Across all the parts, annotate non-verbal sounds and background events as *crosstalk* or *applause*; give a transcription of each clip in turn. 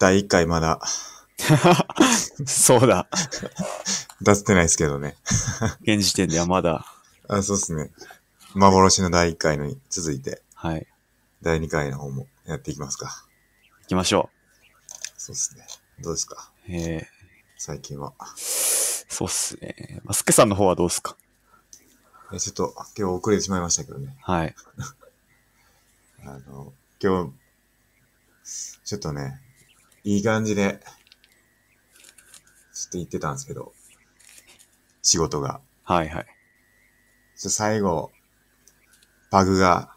第1回まだ。そうだ。出せてないですけどね。現時点ではまだ。あ、そうっすね。幻の第1回のに続いて、はい。第2回の方もやっていきますか。行きましょう。そうっすね。どうですかう。え最近は。そうっすね。まあ、すさんの方はどうっすかえちょっと、今日遅れてしまいましたけどね。はい。*laughs* あの、今日、ちょっとね、いい感じで、ちょっと行ってたんですけど、仕事が。はいはい。じゃ最後、バグが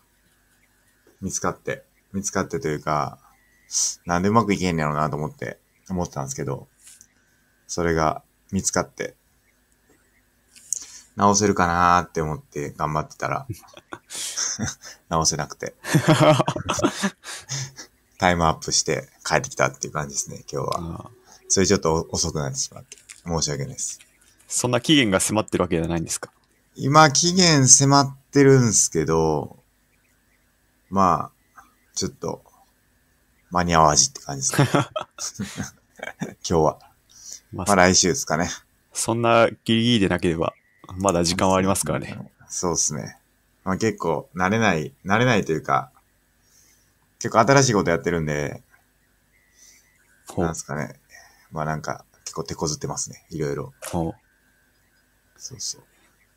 見つかって、見つかってというか、なんでうまくいけんやろうなと思って、思ってたんですけど、それが見つかって、直せるかなーって思って頑張ってたら、*laughs* *laughs* 直せなくて *laughs* タイムアップして帰ってきたっていう感じですね、今日は。それちょっと遅くなってしまって、申し訳ないです。そんな期限が迫ってるわけじゃないんですか今、期限迫ってるんですけど、まあ、ちょっと、間に合わじって感じですか、ね、*laughs* 今日は。ままあ、来週ですかね。そんなギリギリでなければ、まだ時間はありますからね。そうですね。まあ結構、慣れない、慣れないというか、結構新しいことやってるんで、ほなんんすかね。まあなんか、結構手こずってますね。いろいろ。ほそうそう。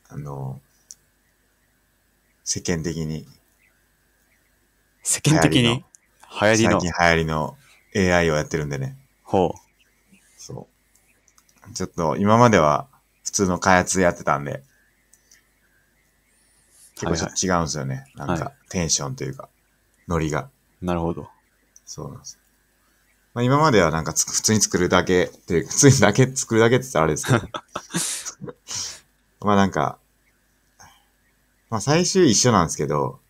あの、世間的に、世間的に流行最り近の流。行りの AI をやってるんでね。ほう。そう。ちょっと今までは普通の開発やってたんで、結構ちょっと違うんですよね。いはいなんか、テンションというか、ノリが。なるほど。そうなんです。まあ、今まではなんか普通に作るだけっていう、普通にだけ作るだけって言ったらあれですけど、ね。*laughs* まあなんか、まあ最終一緒なんですけど、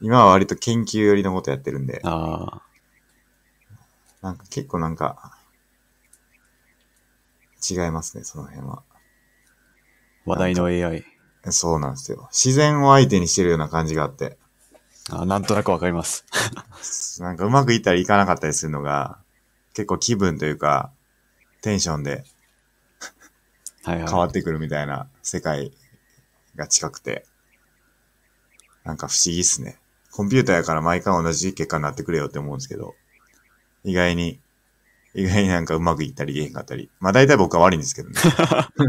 今は割と研究寄りのことやってるんで。ああ。なんか結構なんか、違いますね、その辺は。話題の AI。そうなんですよ。自然を相手にしてるような感じがあって。あなんとなくわかります。*laughs* なんかうまくいったりいかなかったりするのが、結構気分というか、テンションではい、変わってくるみたいな世界が近くて、なんか不思議っすね。コンピューターやから毎回同じ結果になってくれよって思うんですけど、意外に、意外になんかうまくいったりいけへんかったり。まあ大体僕は悪いんですけどね。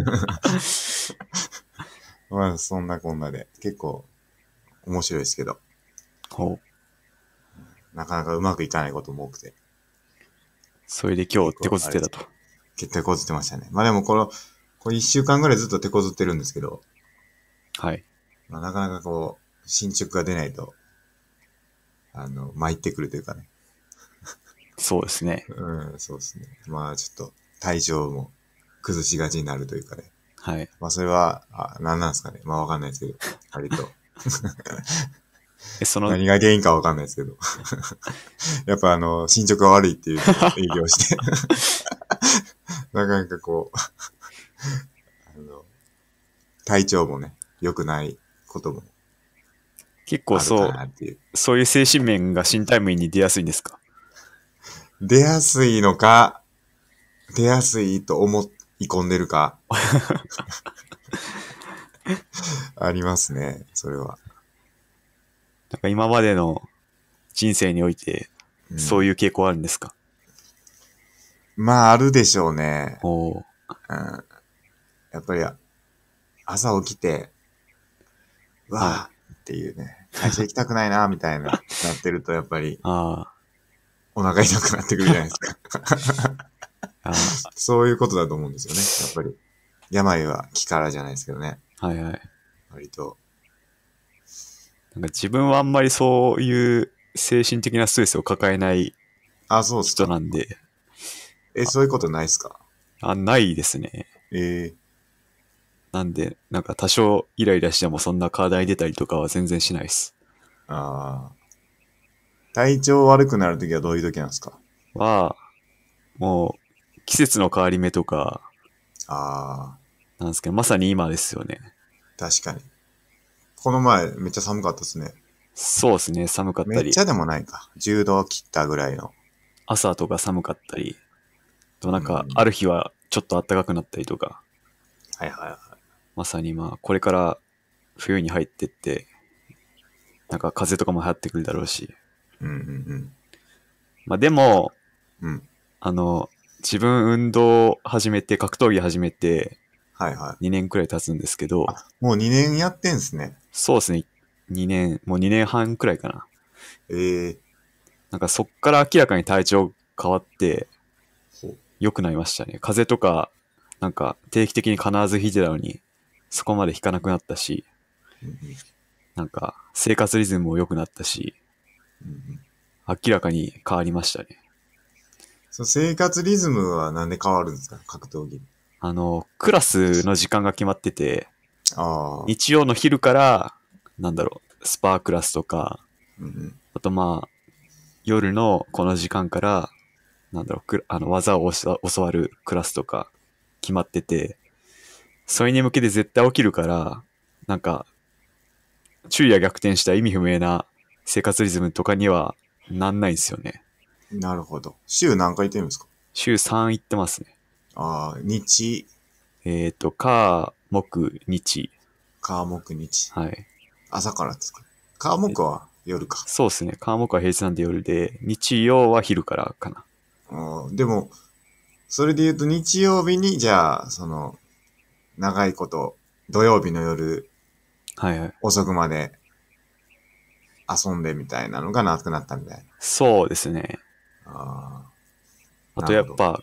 *laughs* *laughs* まあそんなこんなで、結構面白いですけど。ほう。なかなかうまくいかないことも多くて。それで今日手こずってたと。手こずってましたね。まあでもこの、これ一週間ぐらいずっと手こずってるんですけど。はい。まあなかなかこう、進捗が出ないと、あの、参ってくるというかね。そうですね。うん、そうですね。まあちょっと、体調も崩しがちになるというかね。はい。まあそれは、あ、なんなんですかね。まあわかんないですけど、割と。*laughs* その、何が原因かわかんないですけど。*laughs* やっぱあの、進捗が悪いっていう営業してなかなかこう、あの、体調もね、良くないことも。結構そう、そういう精神面が新タイムに出やすいんですか出やすいのか、出やすいと思い込んでるか。*laughs* ありますね、それは。なんか今までの人生において、そういう傾向あるんですか、うん、まあ、あるでしょうね。おうん、やっぱり、朝起きて、わあ、っていうね、会社行きたくないな、みたいな、なってると、やっぱり、*laughs* あお腹痛くなってくるじゃないですか。*laughs* そういうことだと思うんですよね、やっぱり。病は気からじゃないですけどね。はいはい。割と、なんか自分はあんまりそういう精神的なストレスを抱えないあ、そう人なんで、え、そういうことないっすかあ、ないですね。えーなんで、なんか多少イライラしてもそんな体に出たりとかは全然しないです。ああ。体調悪くなるときはどういうときなんですかは、もう季節の変わり目とかああ、なんですけど、まさに今ですよね。確かに。この前めっちゃ寒かったですね。そうですね、寒かっためっりち、ゃでもないか。柔道切ったぐらいの。朝とか寒かったり、あとなんかある日はちょっと暖かくなったりとか、はいはいはい。まさにまあ、これから冬に入ってって、なんか風邪とかも流行ってくるだろうし、うんうんまあでも、うん。あの、自分運動を始めて、格闘技始めてはいはい。2年くらい経つんですけど、もう2年やってんすね。そうですね。2年、もう2年半くらいかな。ええー、なんかそっから明らかに体調変わって、良くなりましたね。風邪とか、なんか定期的に必ず引いてたのに、そこまで引かなくなったし、なんか生活リズムも良くなったし、明らかに変わりましたね。その生活リズムはなんで変わるんですか格闘技。あの、クラスの時間が決まってて、日曜の昼から、なんだろう、スパークラスとか、うん、あとまあ、夜のこの時間から、なんだろう、あの技を教わるクラスとか決まってて、それに向けて絶対起きるから、なんか、昼夜逆転した意味不明な生活リズムとかにはなんないんですよね。なるほど。週何回行ってるんですか週3行ってますね。ああ、日。えっ、ー、と、か、木、日。川木日。はい。朝から作か川木は夜か。そうですね。川木は平日なんで夜で、日曜は昼からかな。うん。でも、それで言うと日曜日に、じゃあ、その、長いこと、土曜日の夜はいはい。遅くまで遊んでみたいなのがなくなったみたいな。そうですね。あああとやっぱ、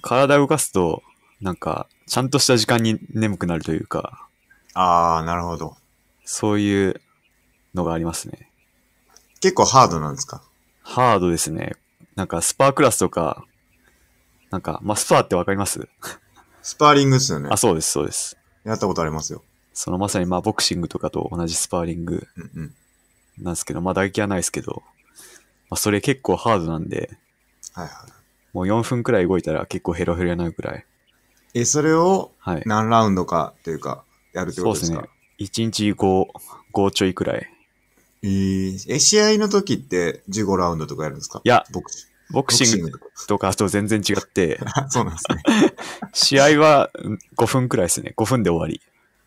体動かすと、なんか、ちゃんとした時間に眠くなるというか、ああ、なるほど。そういうのがありますね。結構ハードなんですかハードですね。なんか、スパークラスとか、なんか、まあ、スパーってわかりますスパーリングですよねあ、。そうです、そうです。やったことありますよ。そのまさにまあ、ボクシングとかと同じスパーリングうんうん。なんですけど、まあ、打撃はないですけど、まあ、それ結構ハードなんで、はいはい。もう4分くらい動いたら結構ヘロヘロになるくらいえ、それを何ラウンドかっていうか、やるってそことうですね。1日5、5ちょいくらい。えーえ、試合の時って15ラウンドとかやるんですかいやボクシボクシングとか。とと全然違って、*laughs* そうなんですね。*laughs* 試合は5分くらいですね。5分で終わり。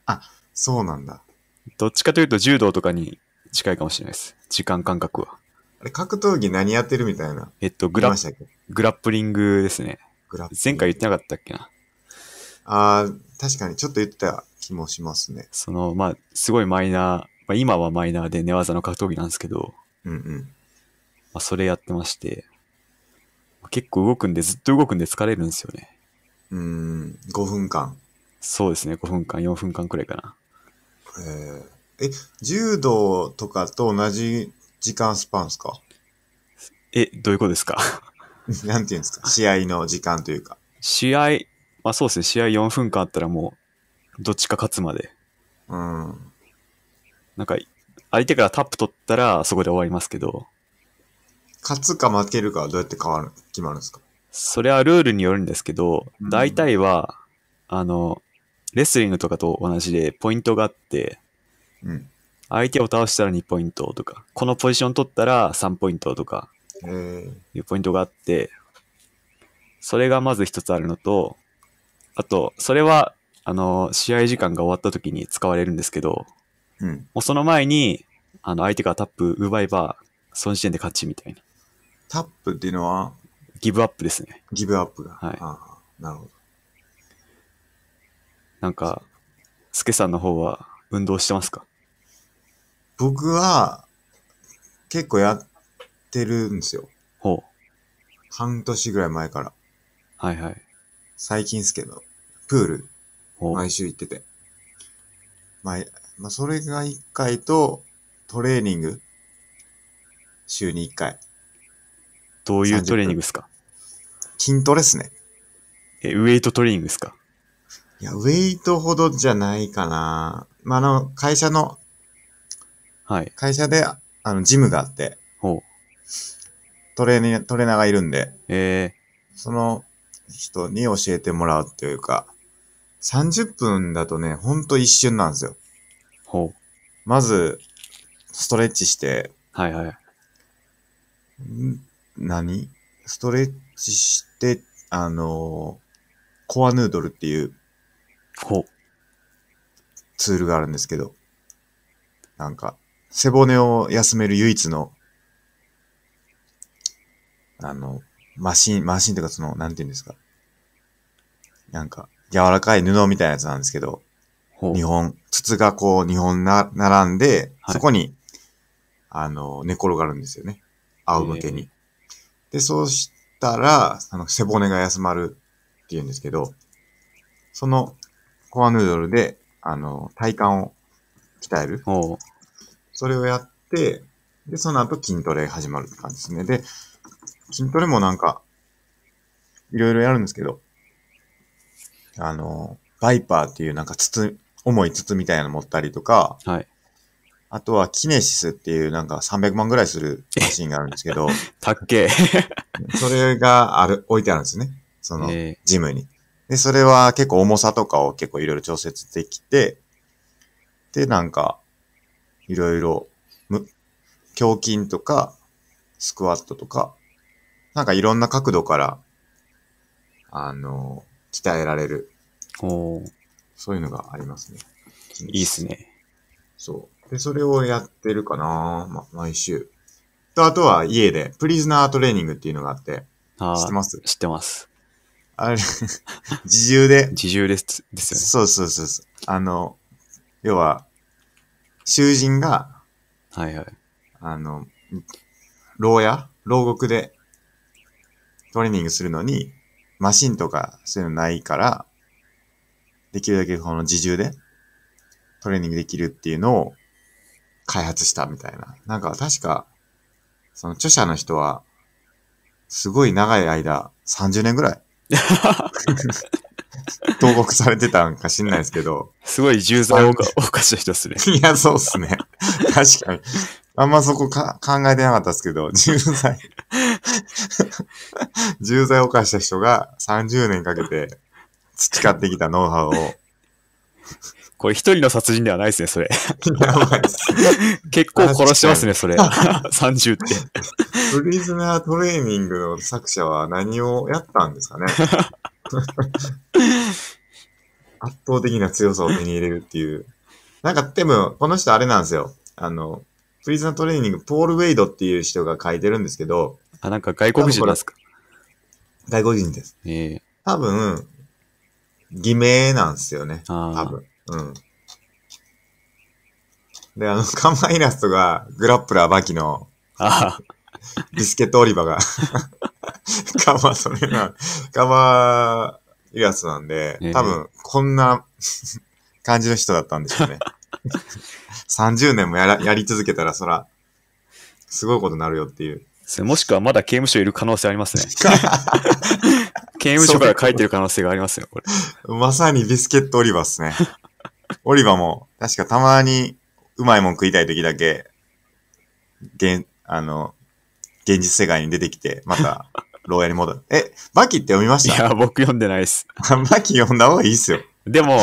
あ、そうなんだ。どっちかというと柔道とかに近いかもしれないです。時間感覚は。あれ、格闘技何やってるみたいな。えっと、グラップグラップリングですね。グラ前回言ってなかったっけな。ああ、確かにちょっと言ってた気もしますね。その、まあ、すごいマイナー、まあ、今はマイナーで寝技の格闘技なんですけど、うんうん。まあ、それやってまして、結構動くんで、ずっと動くんで疲れるんですよね。うん、5分間。そうですね、5分間、4分間くらいかな。えー、え、柔道とかと同じ時間スパンですかえ、どういうことですか *laughs* なんていうんですか試合の時間というか。試合、まあそうですね、試合4分間あったらもう、どっちか勝つまで。うん。なんか、相手からタップ取ったら、そこで終わりますけど。勝つか負けるかはどうやって変わる、決まるんですかそれはルールによるんですけど、大体は、あの、レスリングとかと同じで、ポイントがあって、うん。相手を倒したら2ポイントとか、このポジション取ったら3ポイントとか、いうポイントがあって、それがまず一つあるのと、あと、それは、あの、試合時間が終わった時に使われるんですけど、うん。もうその前に、あの、相手がタップ奪えば、その時点で勝ちみたいな。タップっていうのは、ギブアップですね。ギブアップが。はいああ、なるほど。なんか、スケさんの方は運動してますか僕は、結構やってるんですよ。ほう。半年ぐらい前から。はいはい。最近っすけど。プール、毎週行ってて。まあ、まあ、それが一回と、トレーニング、週に一回。どういうトレーニングですか筋トレっすね。え、ウェイトトレーニングですかいや、ウェイトほどじゃないかな。まあ、あの、会社の、はい。会社で、あの、ジムがあって、ほう。トレーニ、トレーナーがいるんで、ええー、その人に教えてもらうというか、30分だとね、ほんと一瞬なんですよ。ほう。まず、ストレッチして。はいはい。ん何ストレッチして、あのコアヌードルっていう。ほう。ツールがあるんですけど。なんか、背骨を休める唯一の、あの、マシン、マシンとかその、なんて言うんですか。なんか、柔らかい布みたいなやつなんですけど、日本、筒がこう、日本な、並んで、そこに、あの、寝転がるんですよね。仰向けに。で、そうしたら、あの、背骨が休まるっていうんですけど、その、コアヌードルで、あの、体幹を鍛える。それをやって、で、その後筋トレ始まるって感じですね。で、筋トレもなんか、いろいろやるんですけど、あの、バイパーっていうなんか筒、重い筒みたいなの持ったりとか、はい。あとはキネシスっていうなんか300万ぐらいするマシンがあるんですけど、たっけそれがある、置いてあるんですね。その、ジムに。で、それは結構重さとかを結構いろいろ調節できて、で、なんか、いろいろ、む、胸筋とか、スクワットとか、なんかいろんな角度から、あの、鍛えられる。おそういうのがありますね。いいっすね。そう。で、それをやってるかな、ま、毎週。と、あとは家で、プリズナートレーニングっていうのがあって、あ知ってます知ってます。あれ *laughs* 自重で。自重です、ですよね。そうそうそうそう。あの、要は、囚人が、はいはい。あの、牢屋牢獄でトレーニングするのに、マシンとかそういうのないから、できるだけこの自重でトレーニングできるっていうのを開発したみたいな。なんか確か、その著者の人は、すごい長い間、30年ぐらい、*laughs* 投獄されてたんか知んないですけど。すごい重罪を犯した人っすね。いや、そうっすね。確かに。あんまそこか考えてなかったですけど、*laughs* 重罪 *laughs* 重罪を犯した人が30年かけて培ってきたノウハウを。これ一人の殺人ではないですね、それ。やばいっす、結構殺してますね、それ。30 *laughs* って。プリズナートレーニングの作者は何をやったんですかね。圧倒的な強さを手に入れるっていう。なんか、でも、この人あれなんですよ。あの、プリズナトレーニング、ポール・ウェイドっていう人が書いてるんですけど。あ、なんか外国人ですか外国人です。ええー、多分、偽名なんですよね。多分。うん。で、あの、カ看マイラストが、グラップラー・バキの、ああ。ビスケット・オリバが *laughs* カバー、それな、カバーイラストなんで、多分、こんな *laughs* 感じの人だったんでしょうね。30 *laughs* 年もやらやり続けたら、そら、すごいことになるよっていう。もしくはまだ刑務所いる可能性ありますね。*laughs* 刑務所から帰ってる可能性がありますよ、これ。まさにビスケットオリバーっすね。オリバーも、確かたまにうまいもん食いたい時だけ、現、あの、現実世界に出てきて、また、牢屋に戻る。え、バキって読みましたいや、僕読んでないっす。*laughs* バキ読んだ方がいいっすよ。でも、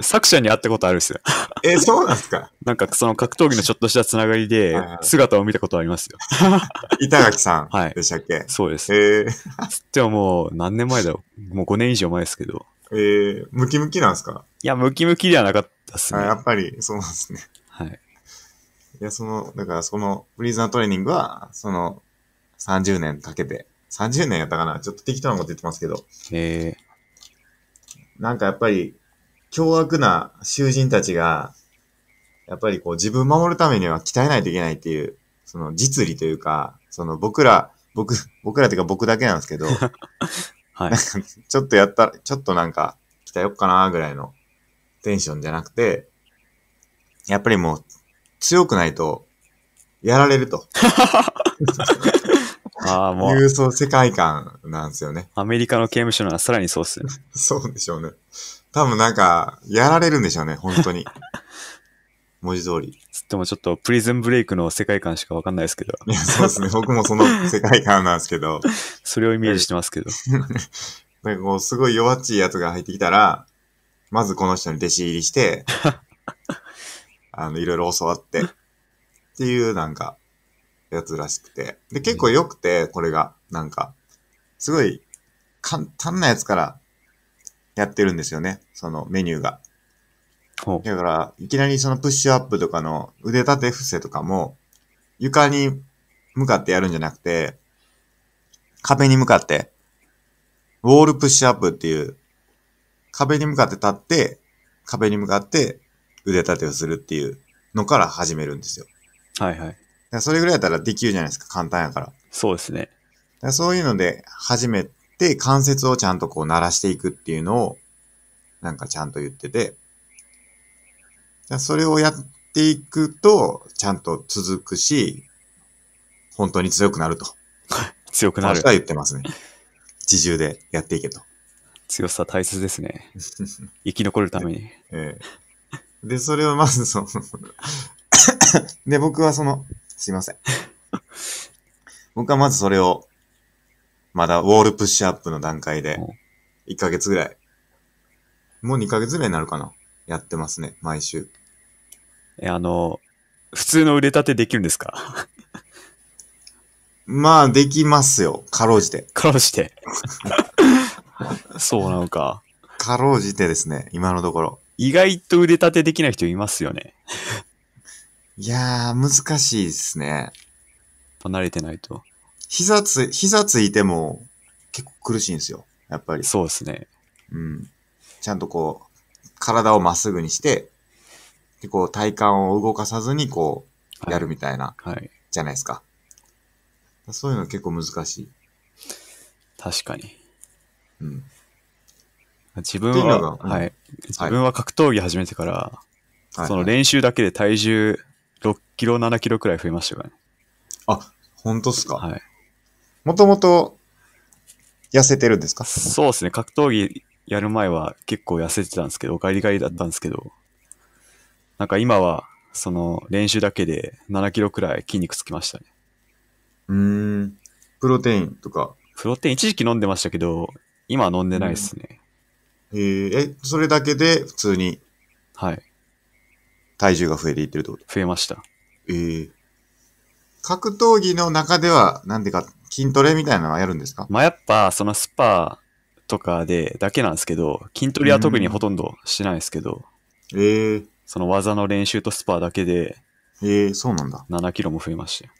作者に会ったことあるっすよ。え、そうなんすかなんかその格闘技のちょっとしたつながりで、姿を見たことありますよ。*laughs* 板垣さんでしたっけ、はい、そうです。えー、でももう何年前だろう。もう5年以上前ですけど。えー、ムキムキなんすかいや、ムキムキではなかったっすね。やっぱりそうなんですね。はい。いや、その、だからその、フリーザートレーニングは、その、30年かけて、30年やったかなちょっと適当なこと言ってますけど。えー、なんかやっぱり、凶悪な囚人たちが、やっぱりこう自分を守るためには鍛えないといけないっていう、その実利というか、その僕ら、僕、僕らっていうか僕だけなんですけど、*laughs* はい、ちょっとやった、ちょっとなんか鍛えよっかなぐらいのテンションじゃなくて、やっぱりもう強くないとやられると。*laughs* ああ、もう。いう、そう、世界観なんですよね。アメリカの刑務所ならさらにそうっすね。*laughs* そうでしょうね。多分なんか、やられるんでしょうね、本当に。*laughs* 文字通り。つってもちょっとプリズンブレイクの世界観しかわかんないですけど。いや、そうですね。僕もその世界観なんですけど。*laughs* それをイメージしてますけど。*laughs* なんかこう、すごい弱っちいやつが入ってきたら、まずこの人に弟子入りして、あの、いろいろ教わって、っていうなんか、やつらしくて。で、結構良くて、これが、なんか、すごい、簡単なやつからやってるんですよね。そのメニューが。だから、いきなりそのプッシュアップとかの腕立て伏せとかも、床に向かってやるんじゃなくて、壁に向かって、ウォールプッシュアップっていう、壁に向かって立って、壁に向かって腕立てをするっていうのから始めるんですよ。はいはい。それぐらいやったらできるじゃないですか、簡単やから。そうですね。そういうので始めで、関節をちゃんとこう鳴らしていくっていうのを、なんかちゃんと言ってて、それをやっていくと、ちゃんと続くし、本当に強くなると。*laughs* 強くなる。は言ってますね。自重でやっていけと。強さ大切ですね。*laughs* 生き残るために。ええ、で、それをまずそので、僕はその、すいません。*laughs* 僕はまずそれをまだウォールプッシュアップの段階で、1ヶ月ぐらい。もう2ヶ月ぐらいになるかな。やってますね、毎週。え、あの、普通の腕立てできるんですか *laughs* まあ、できますよ。かろうじて。かろうじて。*laughs* そうなのか。かろうじてですね、今のところ。意外と腕立てできない人いますよね。*laughs* いやー、難しいですね。離れてないと。膝つ、膝ついても結構苦しいんですよ。やっぱり。そうですね。うん。ちゃんとこう、体をまっすぐにして、で、こう体幹を動かさずにこう、やるみたいな、はい、じゃないですか。そういうの結構難しい。確かに。うん。自分は、うん、はい。自分は格闘技始めてから、はいその練習だけで体重6キロ、7キロくらい増えましたからね。あ、本当っすかはい。もともと痩せてるんですかそうですね。格闘技やる前は結構痩せてたんですけど、ガリガリだったんですけど、なんか今は、その練習だけで7キロくらい筋肉つきましたね。うん。プロテインとか。プロテイン一時期飲んでましたけど、今飲んでないですね。ええ、それだけで普通に。はい。体重が増えていってるってこと増えました。ええー、格闘技の中では、なんでか筋トレみたいなのはやるんですかまあやっぱ、そのスパーとかでだけなんですけど、筋トレは特にほとんどしないですけど、えー、その技の練習とスパーだけで、えー、そうなんだ。7キロも増えました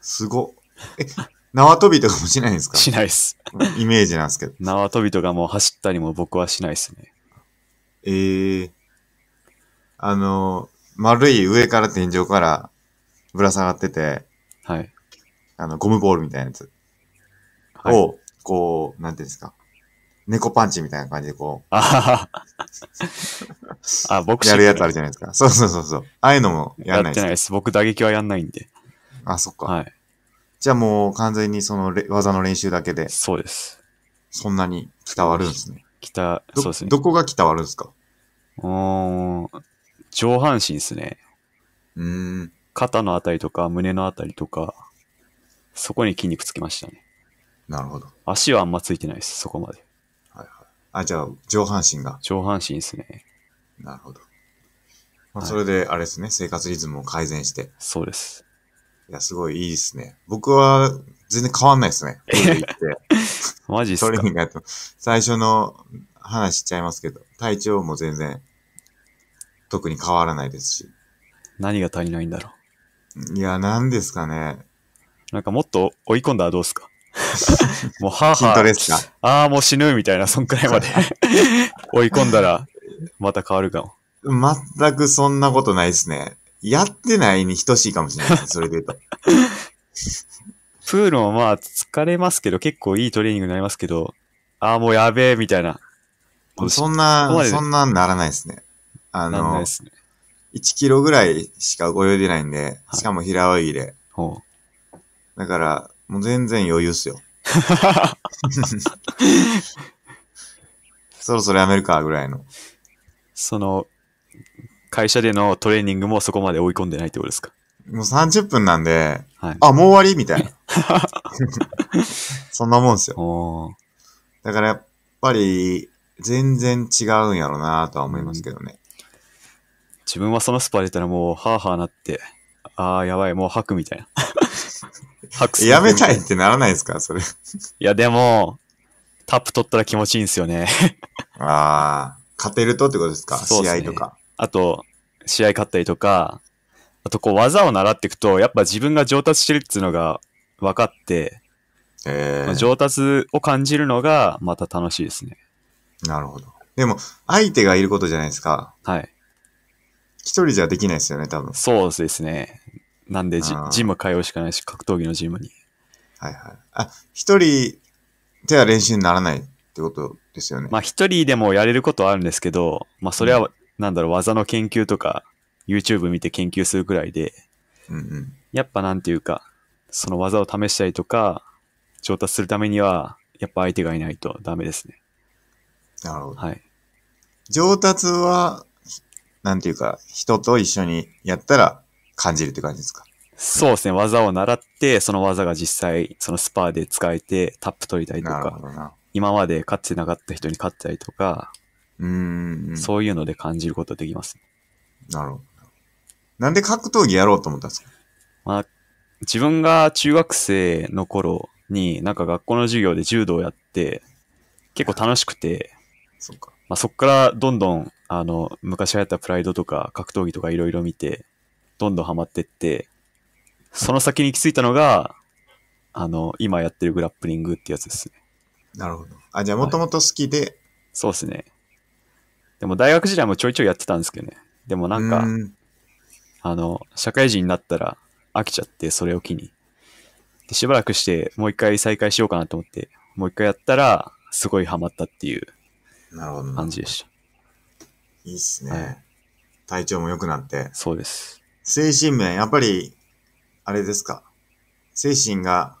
すご。え、*laughs* 縄跳びとかもしないんですかしないっす。イメージなんですけど。縄跳びとかも走ったりも僕はしないっすね。えー、あの、丸い上から天井からぶら下がってて、はい。あの、ゴムボールみたいなやつはいを、こう、なんていうんですか。猫パンチみたいな感じでこあはは。あ、僕やるやつあるじゃないですか。そうそうそうそう。ああいうのもやらないでてないです。僕、打撃はやんないんで。あ、そっか。はい。じゃあもう完全にその技の練習だけで、そうです。そんなに伝わるんですね。きどそうですね。どこが伝わるんですかうーん上半身ですね。うーん。肩のあたりとか、胸のあたりとか、そこに筋肉つきましたね。なるほど。足はあんまついてないです、そこまで。はいはい。あ、じゃあ、上半身が。上半身ですね。なるほど。まあ、それで、あれですね、生活リズムを改善して。そうです。いや、すごいいいですね。僕は、全然変わんないですね。*laughs* 行ってマジっすかや最初の話しちゃいますけど、体調も全然、特に変わらないですし。何が足りないんだろう。いや、なんですかね。なんかもっと追い込んだらどうすか *laughs* もう、はぁはぁ。ですかああ、もう死ぬみたいな、そんくらいまで *laughs* 追い込んだら、また変わるかも。全くそんなことないですね。やってないに等しいかもしれない。*laughs* それで言うと。プールもまあ、疲れますけど、結構いいトレーニングになりますけど、ああ、もうやべえ、みたいな。そんな、そんなならないですね。あの、なな1キロぐらいしか泳いでないんで、しかも平泳ぎで。はいだから、もう全然余裕っすよ。*laughs* そろそろやめるか、ぐらいの。その、会社でのトレーニングもそこまで追い込んでないってことですかもう30分なんで、はい、あ、もう終わりみたいな。*laughs* そんなもんですよ。だからやっぱり、全然違うんやろうなとは思いますけどね、自分はそのスパ出たらもう、はぁはぁなって、ああ、やばい、もう吐くみたいな。やめたいってならないですかそれ。いや、でも、タップ取ったら気持ちいいんですよね。ああ、勝てるとってことですかですね試合とか。あと、試合勝ったりとか、あとこう技を習っていくと、やっぱ自分が上達してるっていうのが分かって、えー、上達を感じるのがまた楽しいですね。なるほど。でも、相手がいることじゃないですか。はい。一人じゃできないですよね、多分。そうですね。なんでジ、ジム通うしかないし、格闘技のジムに。はいはい。あ、一人では練習にならないってことですよね。まあ一人でもやれることはあるんですけど、まあそれは、なんだろう、技の研究とか、YouTube 見て研究するくらいで、うんうん、やっぱなんていうか、その技を試したりとか、上達するためには、やっぱ相手がいないとダメですね。なるほど。はい。上達は、なんていうか、人と一緒にやったら感じるって感じですかそうですね。技を習って、その技が実際、そのスパーで使えて、タップ取りたいとか、今まで勝ってなかった人に勝ったりとか、うんそういうので感じることできます、ね。なるほど。なんで格闘技やろうと思ったんですかまあ、自分が中学生の頃に、なんか学校の授業で柔道やって、結構楽しくて、そっか。まあそからどんどん、あの、昔流行ったプライドとか格闘技とかいろいろ見て、どんどんハマってって、その先に行き着いたのが、あの、今やってるグラップリングってやつですね。なるほど。あ、じゃあもともと好きで、はい、そうですね。でも大学時代もちょいちょいやってたんですけどね。でもなんか、んあの、社会人になったら飽きちゃって、それを機に。で、しばらくしてもう一回再開しようかなと思って、もう一回やったら、すごいハマったっていう感じでした。いいっすね。はい、体調も良くなって。そうです。精神面、やっぱり、あれですか。精神が、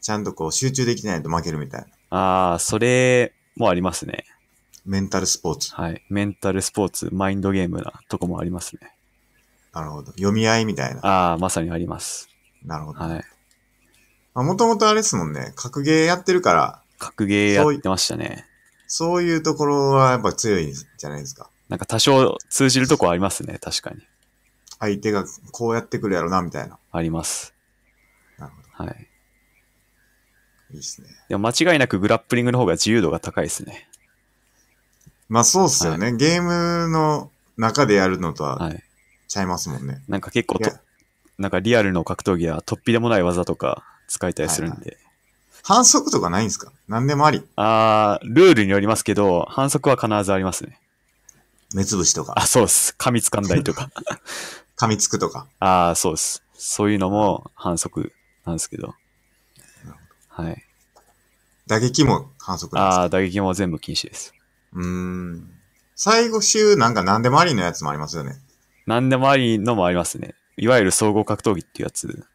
ちゃんとこう、集中できないと負けるみたいな。ああ、それもありますね。メンタルスポーツ。はい。メンタルスポーツ、マインドゲームなとこもありますね。なるほど。読み合いみたいな。ああ、まさにあります。なるほど。はい。まあ、もともとあれですもんね。格ゲーやってるから。格ゲーやってましたね。そういうところはやっぱ強いんじゃないですか。なんか多少通じるとこありますね、確かに。相手がこうやってくるやろな、みたいな。あります。なるほど。はい。いいですね。でも間違いなくグラップリングの方が自由度が高いですね。まあそうっすよね。はい、ゲームの中でやるのとは、ちゃいますもんね。はい、なんか結構と、なんかリアルの格闘技は、突飛でもない技とか使いたりするんで。はいはい、反則とかないんですか何でもあり。あー、ルールによりますけど、反則は必ずありますね。目つぶしとか。あ、そうっす。噛みつかんだりとか。*laughs* 噛みつくとか。ああ、そうです。そういうのも反則なんですけど。どはい。打撃も反則なんですああ、打撃も全部禁止です。うん。最後週なんか何でもありのやつもありますよね。何でもありのもありますね。いわゆる総合格闘技っていうやつ。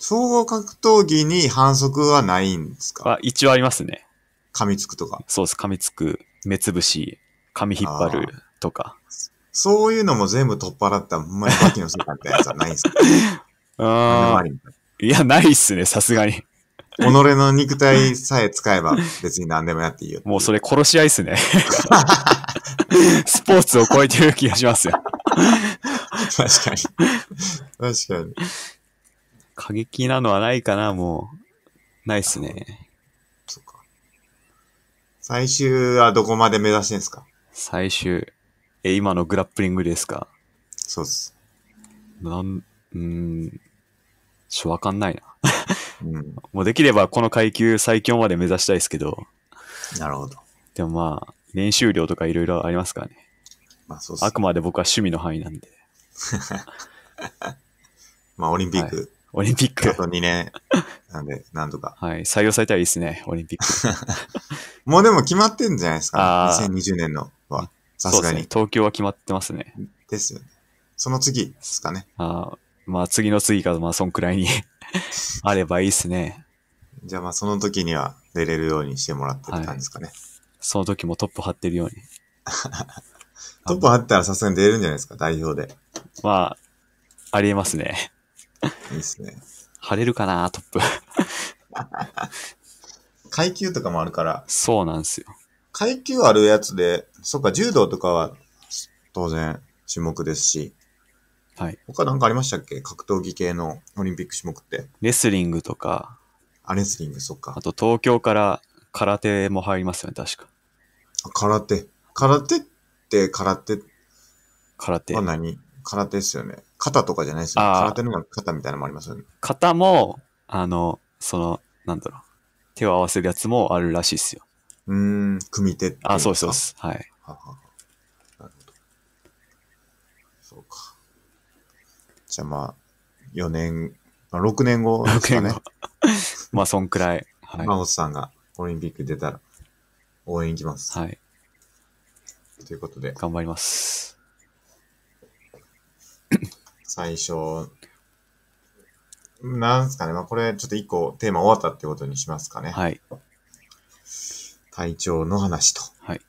総合格闘技に反則はないんですかあ一応ありますね。噛みつくとか。そうです。噛みつく、目つぶし、み引っ張るとか。そういうのも全部取っ払った、ほんまにバキの世界ったやつはないんすか *laughs* あいや、ないっすね、さすがに。己の肉体さえ使えば別に何でもやっていいよもうそれ殺し合いっすね。スポーツを超えてる気がしますよ。確かに。確かに。過激なのはないかな、もう。ないっすね。そっか。最終はどこまで目指してんすか最終。え、今のグラップリングですかそうです。なん、うん、ちょ、わかんないな。うん、*laughs* もうできればこの階級最強まで目指したいですけど。なるほど。でもまあ、練習量とかいろいろありますからね。まあそうす、ね、あくまで僕は趣味の範囲なんで。*laughs* まあオリンピック、はい、オリンピック。あと2年なんで、なんとか。はい。採用されたらいいですね、オリンピック。*laughs* もうでも決まってんじゃないですか、2020年の。さすがに。東京は決まってますね。ですよね。その次ですかね。あまあ次の次が、まあそんくらいに *laughs* あればいいですね。じゃあまあその時には出れるようにしてもらってる感じですかね。はい、その時もトップ張ってるように。*laughs* トップ張ったらさすがに出れるんじゃないですか、代表で。まあ、ありえますね。いいっすね。張れるかな、トップ。*laughs* 階級とかもあるから。そうなんですよ。階級あるやつで、そっか、柔道とかは当然種目ですし。はい。他なんかありましたっけ格闘技系のオリンピック種目って。レスリングとか。あ、レスリング、そっか。あと東京から空手も入りますよね、確か。空手。空手って空手。空手。は何空手ですよね。肩とかじゃないですよ、ね。空手の肩みたいなのもありますよね。肩も、あの、その、なんだろう。手を合わせるやつもあるらしいっすよ。うん、組手あ、そうそうです。はい。ははは。なるほど。そうか。じゃあまあ、4年、まあ、6年後ですかね。*laughs* まあ、そんくらい。はい。真帆さんがオリンピック出たら応援行きます。はい。ということで。頑張ります。最初、なんですかね。まあ、これ、ちょっと一個テーマ終わったってことにしますかね。はい。体調の話と。はい。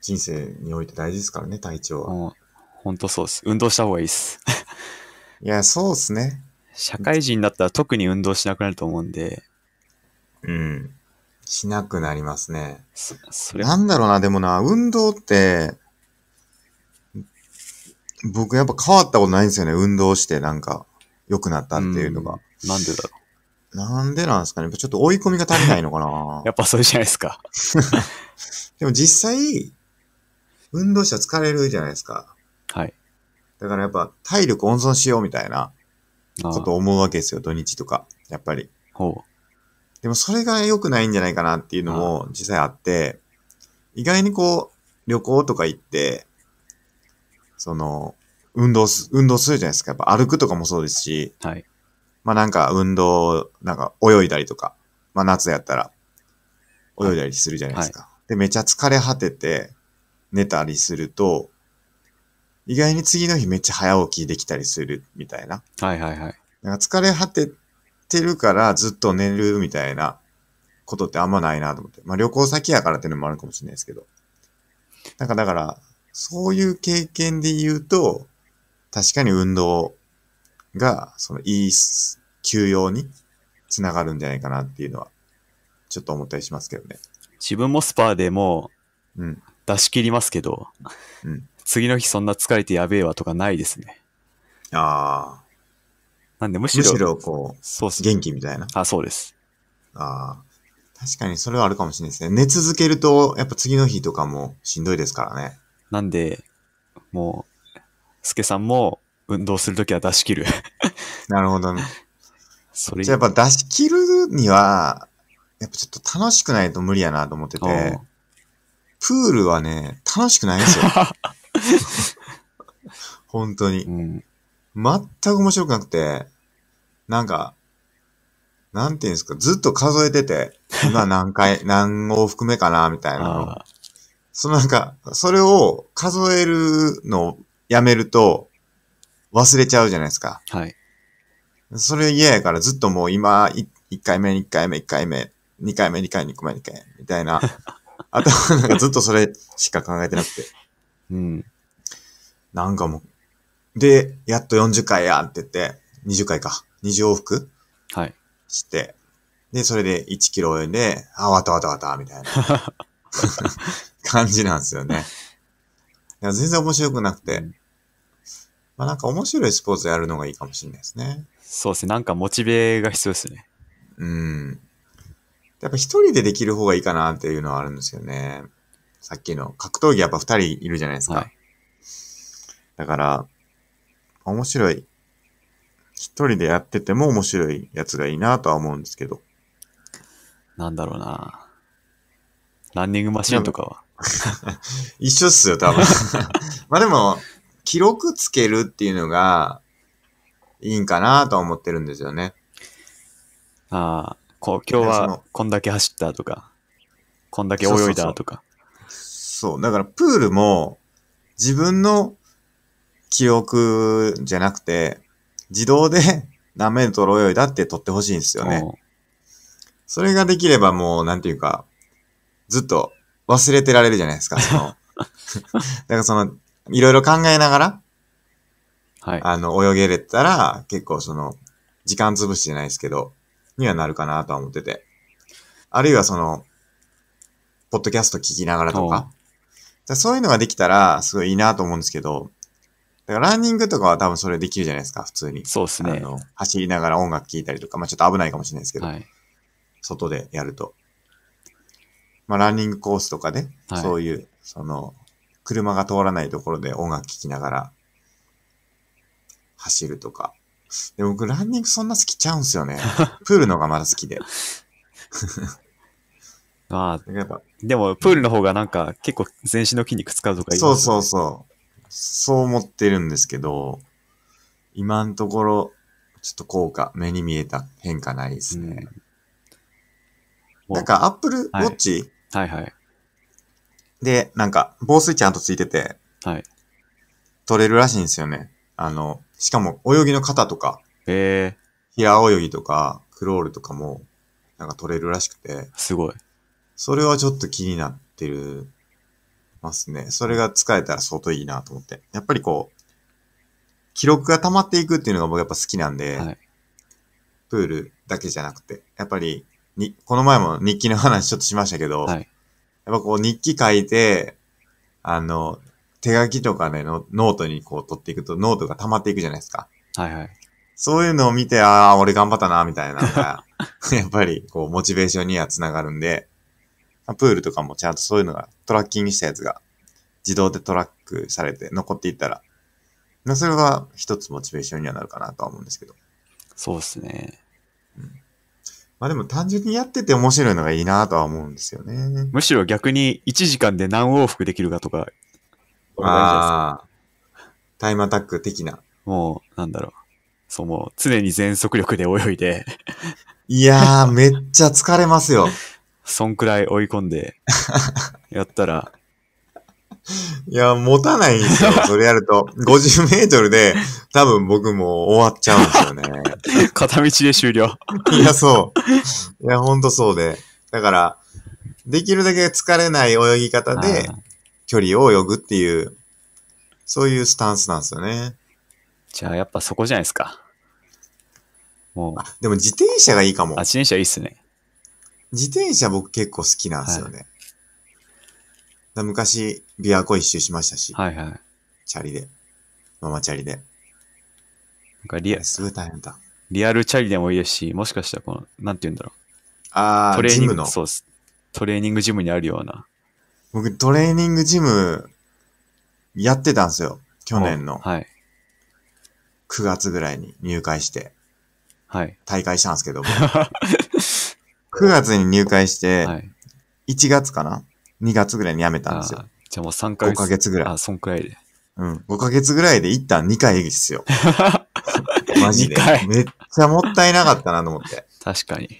人生において大事ですからね、体調は。本当そうです。運動した方がいいです。*laughs* いや、そうですね。社会人だったら特に運動しなくなると思うんで。うん。しなくなりますね。そそれなんだろうな、でもな、運動って、僕やっぱ変わったことないんですよね。運動してなんか良くなったっていうのが。んなんでだろう。なんでなんですかね。ちょっと追い込みが足りないのかな。*laughs* やっぱそれじゃないですか。*laughs* でも実際、運動したら疲れるじゃないですか。はい。だからやっぱ体力温存しようみたいなこと思うわけですよ、土日とか。やっぱり。ほう。でもそれが良くないんじゃないかなっていうのも実際あって、意外にこう、旅行とか行って、その、運動す、運動するじゃないですか。やっぱ歩くとかもそうですし、はい。まあなんか運動、なんか泳いだりとか、まあ夏やったら泳いだりするじゃないですか。はい、で、めちゃ疲れ果てて、寝たりすると、意外に次の日めっちゃ早起きできたりするみたいな。はいはいはい。なんか疲れ果ててるからずっと寝るみたいなことってあんまないなと思って。まあ旅行先やからっていうのもあるかもしれないですけど。なんかだから、そういう経験で言うと、確かに運動が、そのいい休養につながるんじゃないかなっていうのは、ちょっと思ったりしますけどね。自分もスパーでも、うん、出し切りますけど、うん、次の日そんな疲れてやべえわとかないですね。ああ。なんでむしろ、むしろこう、そうす元気みたいな。あ、そうです。ああ。確かにそれはあるかもしれないですね。寝続けると、やっぱ次の日とかもしんどいですからね。なんで、もう、すけさんも運動するときは出し切る *laughs* なるほどね。それじゃやっぱ出し切るには、やっぱちょっと楽しくないと無理やなと思ってて、プールはね、楽しくないんですよ。*laughs* 本当に、うん。全く面白くなくて、なんか、なんていうんですか、ずっと数えてて、今何回、*laughs* 何往復目かな、みたいな。そのなんか、それを数えるのをやめると、忘れちゃうじゃないですか。はい。それ嫌やからずっともう今、1回目、1回目、1回目、2回目、2回目、2回目、2回目、みたいな。*laughs* *laughs* あは、なんかずっとそれしか考えてなくて。うん。なんかもう、で、やっと40回やって言って、20回か。20往復はい。して、で、それで1キロで、あ、わたわたわた、みたいな *laughs* 感じなんですよね。全然面白くなくて。まあなんか面白いスポーツやるのがいいかもしれないですね。そうですね。なんかモチベが必要ですね。うん。やっぱ一人でできる方がいいかなっていうのはあるんですよね。さっきの格闘技やっぱ二人いるじゃないですか。はい、だから、面白い。一人でやってても面白いやつがいいなとは思うんですけど。なんだろうなランニングマシンとかは。*laughs* 一緒っすよ、多分。*laughs* まあでも、記録つけるっていうのが、いいんかなとは思ってるんですよね。ああ、こ今日はこんだけ走ったとか、こんだけ泳いだとか。そうそうだからプールも自分の記憶じゃなくて、自動で何メートル泳いだって取ってほしいんですよね。それができればもう、なんていうか、ずっと忘れてられるじゃないですか。その *laughs* だからその、いろいろ考えながら、はい、あの、泳げれたら、結構その、時間潰しじゃないですけど、にはなるかなとは思ってて。あるいはその、ポッドキャスト聞きながらとか。かそういうのができたら、すごいいいなと思うんですけど、だからランニングとかは多分それできるじゃないですか、普通に。そうですね。走りながら音楽聴いたりとか、まあちょっと危ないかもしれないですけど、はい、外でやると。まあランニングコースとかで、はい、そういう、その、車が通らないところで音楽聴きながら走るとか、で、僕、ランニングそんな好きちゃうんすよね。*laughs* プールの方がまだ好きで。*laughs* まあ、でも、プールの方がなんか、結構全身の筋肉使うとかいい、ね、そうそうそう。そう思ってるんですけど、今のところ、ちょっと効果、目に見えた変化ないですね。うん、なんか、アップルウォッチ、はい、はいはいで、なんか、防水ちゃんとついてて、はい。取れるらしいんですよね。あの、しかも泳ぎの型とか、え平泳ぎとか、クロールとかも、なんか取れるらしくて、すごい。それはちょっと気になってる、ますね。それが使えたら相当いいなと思って。やっぱりこう、記録が溜まっていくっていうのが僕やっぱ好きなんで、はい。プールだけじゃなくて、やっぱり、に、この前も日記の話ちょっとしましたけど、はいやっぱこう日記書いて、あの、手書きとかね、ノートにこう取っていくと、ノートが溜まっていくじゃないですか。はいはい。そういうのを見て、ああ、俺頑張ったな、みたいなのが、*laughs* やっぱり、こう、モチベーションには繋がるんで、プールとかもちゃんとそういうのが、トラッキングしたやつが、自動でトラックされて残っていったら、それが一つモチベーションにはなるかなとは思うんですけど。そうですね。うん。まあでも単純にやってて面白いのがいいなとは思うんですよね。むしろ逆に1時間で何往復できるかとかああ。タイムアタック的な。もう、なんだろう。そう、もう、常に全速力で泳いでいやー、めっちゃ疲れますよ。そんくらい追い込んで、やったら。いや、持たないんですよ。それやると。50メートルで、多分僕も終わっちゃうんですよね。片道で終了。いや、そう。いや、ほんとそうで。だから、できるだけ疲れない泳ぎ方で、距離を泳ぐっていう、そういうスタンスなんですよね。じゃあやっぱそこじゃないですか。もう。あ、でも自転車がいいかも。あ、自転車いいっすね。自転車僕結構好きなんですよね。はい、昔、琵琶湖一周しましたし。はいはい。チャリで。ママチャリで。なんかリアル。すごい大変だ。リアルチャリでもいいですし、もしかしたらこの、なんて言うんだろう。ああ、トレーニングの。そうです。トレーニングジムにあるような。僕、トレーニングジム、やってたんですよ。去年の。はい。9月ぐらいに入会して。はい。大会したんですけども。9月 *laughs* に入会して、1月かな ?2 月ぐらいに辞めたんですよ。じゃあもう3ヶ月。5ヶ月ぐらい。あ、そんくらいで。うん。5ヶ月ぐらいで一旦2回ですよ。*laughs* マジで。めっちゃもったいなかったなと思って。確かに。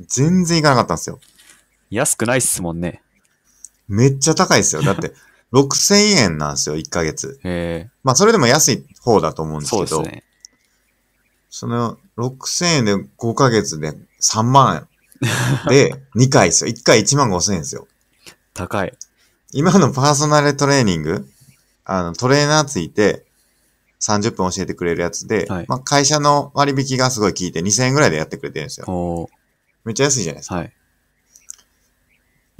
全然行かなかったんですよ。安くないっすもんね。めっちゃ高いですよ。だって、6000 *laughs* 円なんですよ、1ヶ月。へまあ、それでも安い方だと思うんですけど、そうですね。その、6000円で5ヶ月で3万円 *laughs* で2回ですよ。1回1万5000円ですよ。高い。今のパーソナルトレーニング、あの、トレーナーついて30分教えてくれるやつで、はいまあ、会社の割引がすごい効いて2000円ぐらいでやってくれてるんですよ。めっちゃ安いじゃないですか。はい。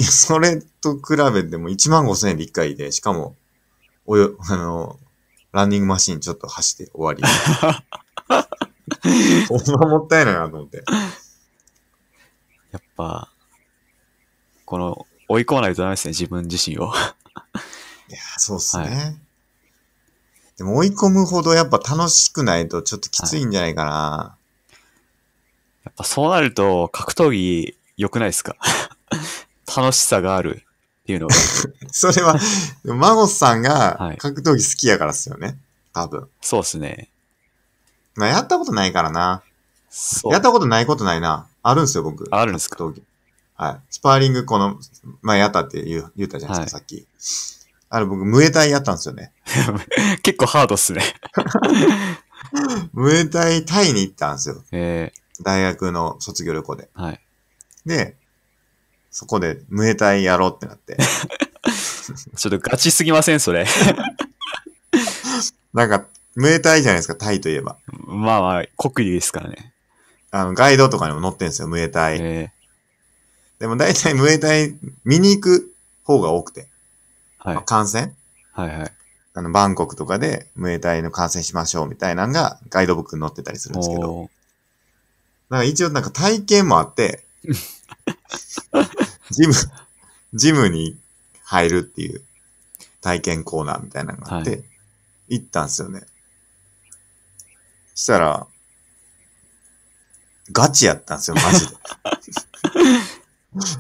それと比べても1万5千円で1回で、しかも、およ、あの、ランニングマシンちょっと走って終わり。*laughs* ほんまもったいないなと思って。やっぱ、この、追い込まないとダメですね、自分自身を。いや、そうっすね、はい。でも追い込むほどやっぱ楽しくないとちょっときついんじゃないかな。はい、やっぱそうなると格闘技良くないですか楽しさがあるっていうのが。*laughs* それは、マゴさんが格闘技好きやからっすよね。多分。そうっすね。まあ、やったことないからな。そう。やったことないことないな。あるんすよ、僕。あるんですか格闘技。はい。スパーリング、この、まあ、やったって言う言うたじゃないですか、はい、さっき。あれ、僕、ムエタイやったんですよね。*laughs* 結構ハードっすね。*laughs* ムエタイタイに行ったんですよ。大学の卒業旅行で。はい。で、そこで、ムエタイやろうってなって。*laughs* ちょっとガチすぎません、それ。*laughs* なんか、ムエタイじゃないですか、タイといえば。まあまあ、国技ですからね。あの、ガイドとかにも載ってんですよ、ムエタイ。えでも大体ムエタイ見に行く方が多くて。はい。観戦はいはいあの、バンコクとかでムエタイの観戦しましょうみたいなのがガイドブックに載ってたりするんですけど。おーか一応なんか体験もあって、*laughs* ジム、ジムに入るっていう体験コーナーみたいなのがあって、はい、行ったんですよね。したら、ガチやったんですよ、マジで。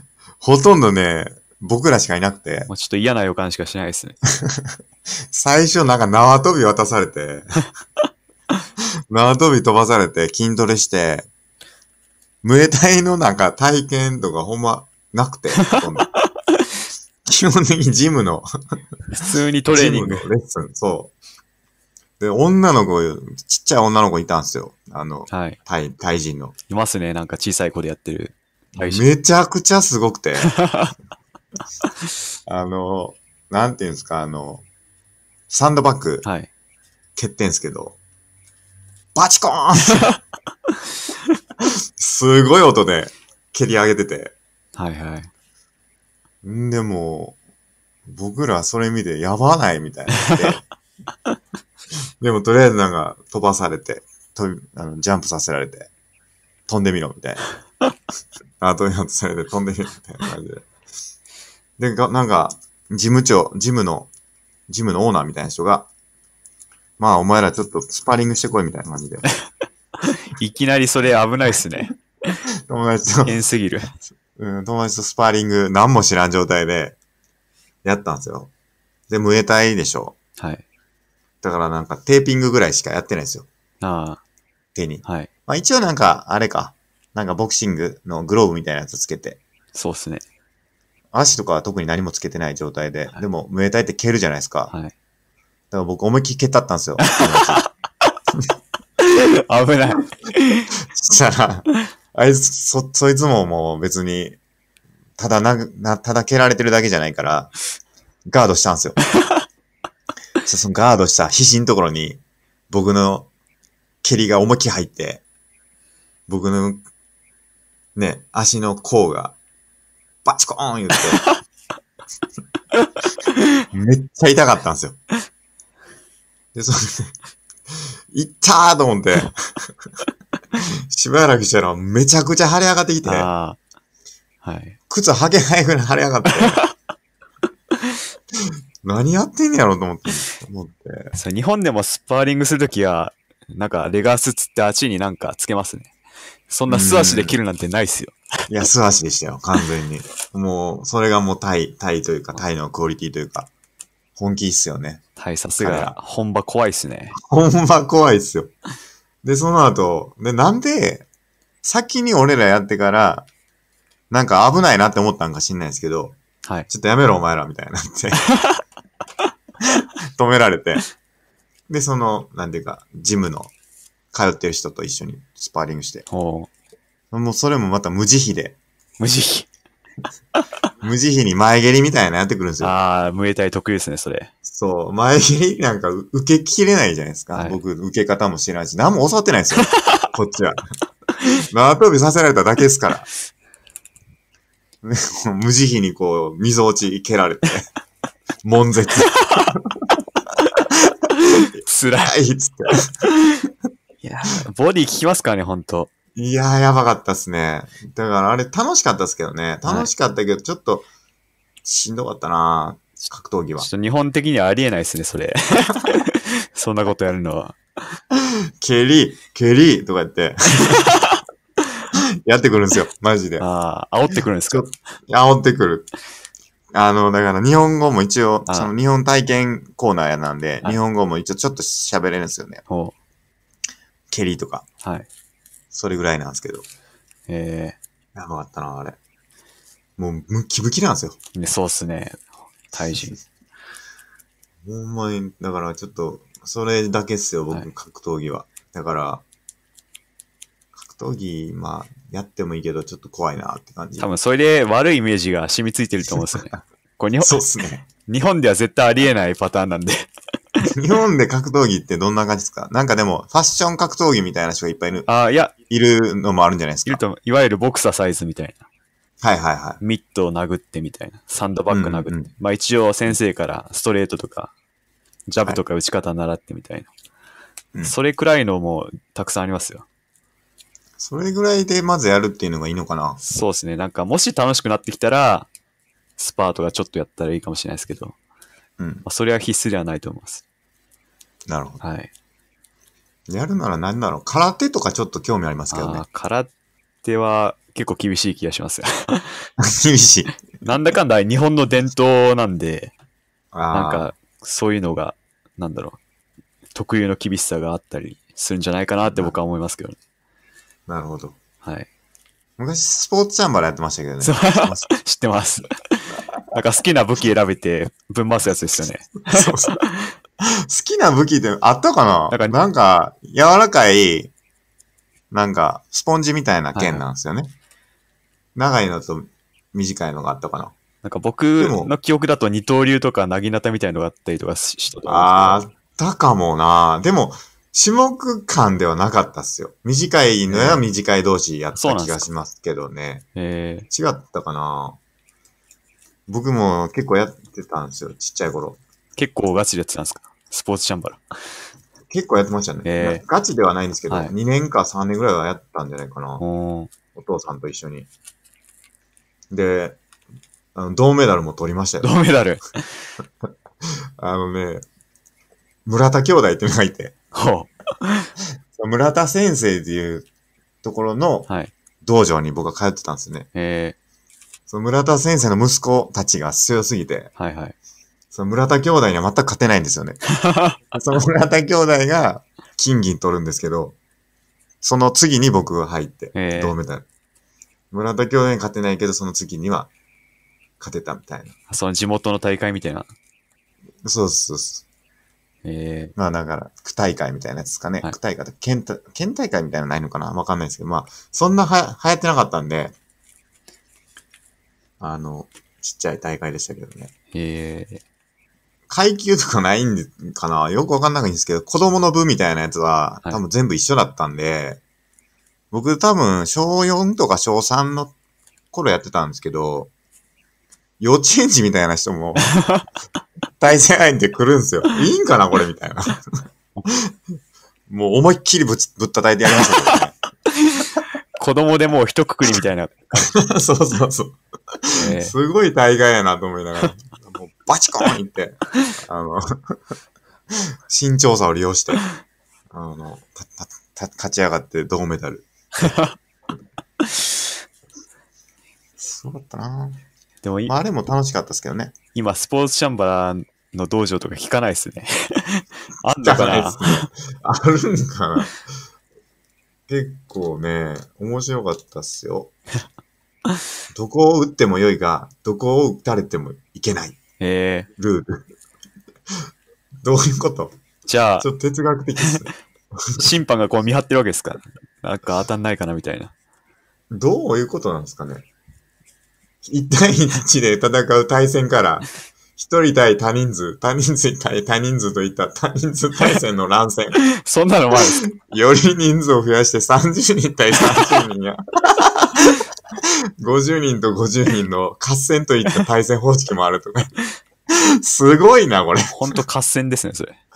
*laughs* ほとんどね、僕らしかいなくて。もうちょっと嫌な予感しかしないですね。*laughs* 最初なんか縄跳び渡されて、*laughs* 縄跳び飛ばされて筋トレして、無エ体のなんか体験とかほんまなくて、*laughs* 基本的にジムの普通にトレーニング。レッスン、そう。で、女の子、ちっちゃい女の子いたんですよ。あの、はい、タイ、タイ人の。いますね、なんか小さい子でやってる。めちゃくちゃすごくて。*laughs* あの、なんていうんですか、あの、サンドバッグ、はい、蹴ってんすけど、バチコーンすごい音で蹴り上げてて。はいはい。んでも、僕らそれ見てやばないみたいな。*laughs* でもとりあえずなんか飛ばされて、飛びあのジャンプさせられて、飛んでみろみたいな。あ、飛び落とされて飛んでみろみたいな感じで。で、がなんか、事務長、事務の、事務のオーナーみたいな人が、まあ、お前らちょっとスパーリングしてこいみたいな感じで。*laughs* いきなりそれ危ないっすね。*laughs* 友達と、危すぎる。うん、友達とスパーリング、何も知らん状態で、やったんですよ。で、ムえたいでしょ。はい。だからなんか、テーピングぐらいしかやってないですよ。ああ。手に。はい。まあ一応なんか、あれか。なんかボクシングのグローブみたいなやつつけて。そうっすね。足とかは特に何もつけてない状態で。はい、でも、ムえたいって蹴るじゃないですか。はい。から僕思いっきり蹴ったったんですよ。危ない。そしたら、あいつ、そ、そいつももう別に、ただな、な、ただ蹴られてるだけじゃないから、ガードしたんですよ。*laughs* そのガードした皮脂のところに、僕の蹴りが思いっきり入って、僕の、ね、足の甲が、バチコーン言って、*laughs* めっちゃ痛かったんですよ。で、それで、いったーと思って、*laughs* しばらくしたらめちゃくちゃ腫れ上がってきて、はい、靴履けないぐらい腫れ上がって、*laughs* 何やってんねやろと思って。思ってそう日本でもスパーリングするときは、なんかレガースつってあっちになんかつけますね。そんな素足で切るなんてないっすよ。いや、素足でしたよ、完全に。もう、それがもうタイ、タイというか、タイのクオリティというか。本気っすよね。大殺が。本場怖いっすね。本場怖いっすよ。で、その後、で、なんで、先に俺らやってから、なんか危ないなって思ったんか知んないですけど、はい。ちょっとやめろお前らみたいになって *laughs* 止められて。で、その、なんていうか、ジムの、通ってる人と一緒にスパーリングして。もうそれもまた無慈悲で。無慈悲。無慈悲に前蹴りみたいなやってくるんですよ。ああ、無エタ得意ですね、それ。そう。前蹴りなんか受けきれないじゃないですか。はい僕、受け方も知らないし、何も教わってないですよ。*laughs* こっちは。縄跳びさせられただけですから。*laughs* 無慈悲にこう、溝落ち蹴られて、悶絶。*laughs* 辛い。っつって。いやボディ効きますからね、ほんと。いやー、やばかったっすね。だからあれ楽しかったっすけどね。楽しかったけど、ちょっと、しんどかったな格闘技は。ちょっと日本的にはありえないっすね、それ。*laughs* そんなことやるのは。ケリー、ケリーとか言って。やってくるんですよ、マジで。ああ、煽ってくるんですか煽ってくる。あの、だから日本語も一応、その日本体験コーナーやなんで、日本語も一応ちょっと喋れるんですよね。ケリーとか。はい。それぐらいなんですけど。ええー、やばかったな、あれ。もう、ムキムキなんですよ。ね、そうっすね。体重。*laughs* ほんまに、だからちょっと、それだけっすよ、僕、格闘技は。だから、格闘技、まあ、やってもいいけど、ちょっと怖いなって感じ。多分、それで悪いイメージが染みついてると思うんですよね。これ日本そうっすね。日本では絶対ありえないパターンなんで *laughs* 日本で格闘技ってどんな感じですかなんかでも、ファッション格闘技みたいな人がいっぱいいる、ああ、いや、いるのもあるんじゃないですいかる。と思う、いわゆるボクササイズみたいな。はいはいはい。ミットを殴ってみたいな。サンドバッグ殴って。うんうんまあ一応先生からストレートとか、ジャブとか打ち方習ってみたいな。それくらいのもたくさんありますよ。それぐらいでまずやるっていうのがいいのかなそうですね。なんかもし楽しくなってきたら、スパーとかちょっとやったらいいかもしれないですけど、うん。あ、それは必須ではないと思います。なるほど。はい。やるなら何だろう空手とかちょっと興味ありますけどね。空手は結構厳しい気がしますよ。*laughs* 厳しい。なんだかんだ日本の伝統なんで、なんかそういうのが、なんだろう、特有の厳しさがあったりするんじゃないかなって僕は思いますけどね。なるほど。はい。昔スポーツチャンバラやってましたけどね。知ってます。*laughs* なんか好きな武器選べて、ぶん回すやつですよね。好きな武器ってあったかななんかなんか、柔らかい、なんか、スポンジみたいな剣なんですよね。はい、長いのと短いのがあったかななんか僕の記憶だと二刀流とかなぎなたみたいのがあったりとかしたとあったかもなでも、種目感ではなかったっすよ。短いのや短い同士やった気がしますけどね。えー、違ったかな僕も結構やってたんですよ、ちっちゃい頃。結構ガチでやってたんですかスポーツチャンバラ。結構やってましたね。えー、ガチではないんですけど、はい、2年か3年ぐらいはやったんじゃないかな。お父さんと一緒に。で、あの銅メダルも取りましたよ。銅メダル *laughs* あのね、村田兄弟って書のがいて。*laughs* 村田先生っていうところの道場に僕は通ってたんですね。はい、えーその村田先生の息子たちが強すぎて、はいはい。その村田兄弟には全く勝てないんですよね。*laughs* その村田兄弟が金銀取るんですけど、その次に僕が入って、銅メダル。村田兄弟に勝てないけど、その次には勝てたみたいな。その地元の大会みたいな。そうそうそう。ええー、まあだから、区大会みたいなやつですかね。はい、区大会県、県大会みたいなのないのかなわかんないですけど、まあ、そんなは流行ってなかったんで、あの、ちっちゃい大会でしたけどね。へえ。階級とかないんかなよくわかんないんですけど、子供の部みたいなやつは、多分全部一緒だったんで、はい、僕多分小4とか小3の頃やってたんですけど、幼稚園児みたいな人も *laughs* 対戦相手来るんですよ。いいんかなこれみたいな。*laughs* もう思いっきりぶぶったたいてやりました、ね。子供でもう一括りみたいな。*laughs* そうそうそう。えー、すごい大概やなと思いながら、もうバチコーンって、あの、身長差を利用して、あの、たたた勝ち上がって銅メダル。すごかったなでも、まあ、あれも楽しかったですけどね。今、スポーツシャンバラの道場とか聞かないですね。*laughs* あんのかなあるんかな結構ね、面白かったっすよ。*laughs* どこを打ってもよいが、どこを打たれてもいけない。へえルール。*laughs* どういうことじゃあち、ょっと哲学的すね。*laughs* 審判がこう見張ってるわけですかなんか当たんないかなみたいな。どういうことなんですかね。1対1で戦う対戦から一人対多人数、多人数対多人数といった多人数対戦の乱戦。*laughs* そんなのもあるより人数を増やして30人対30人や。50人と50人の合戦といった対戦方式もあるとか。すごいな、これ。ほんと合戦ですね、それ。*laughs*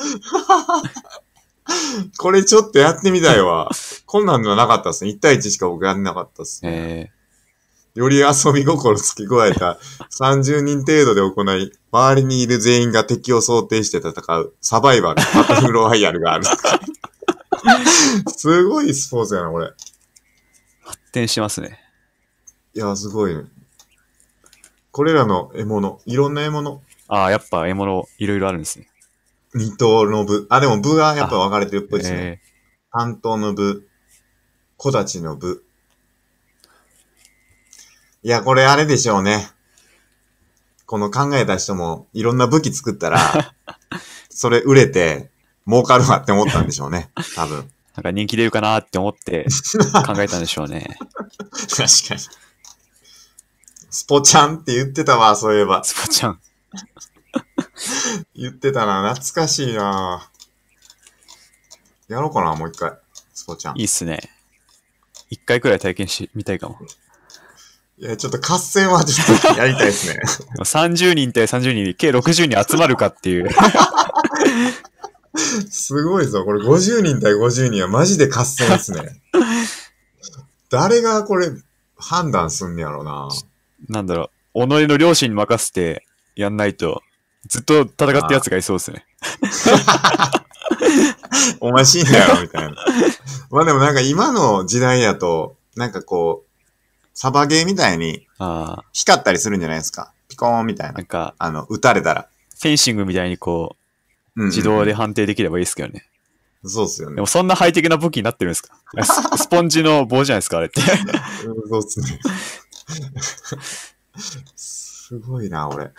これちょっとやってみたいわ。こんなんではなかったっすね。1対1しか僕やんなかったっすね。えーより遊び心付き加えた30人程度で行い、周りにいる全員が敵を想定して戦うサバイバルバトルロワイヤルがある。すごいスポーツやな、これ。発展しますね。いや、すごい、ね。これらの獲物、いろんな獲物。ああ、やっぱ獲物いろいろあるんですね。二頭の部。あ、でも部がやっぱ分かれてるっぽいですね。えー、三頭の部、小立ちの部、いや、これあれでしょうね。この考えた人も、いろんな武器作ったら、*laughs* それ売れて、儲かるわって思ったんでしょうね。多分。なんか人気出るかなって思って考えたんでしょうね。確かに。スポちゃんって言ってたわ、そういえば。スポちゃん。言ってたな、懐かしいなやろうかな、もう一回。スポちゃん。いいっすね。一回くらい体験してみたいかも。いや、ちょっと合戦はちょっとやりたいですね。30 *laughs* 人対30人で計60人集まるかっていう。すごいぞ。これ50人対50人はマジで合戦ですね。誰がこれ判断すんねやろな。なんだろう。己の両親に任せてやんないと、ずっと戦ったやつがいそうですね。*laughs* お前死んだやみたいな。まあでもなんか今の時代やと、なんかこう、サバゲーみたいに光ったりするんじゃないですか。ピコーンみたいななん。か、あの、撃たれたら。フェンシングみたいにこう、自動で。判定できればいいですけどね。そうっすよでね。もそんなハイテクな武器になってるんですかス *laughs* スポンジの棒じゃないですか、あれって。うんそうっすね。すごいな、俺。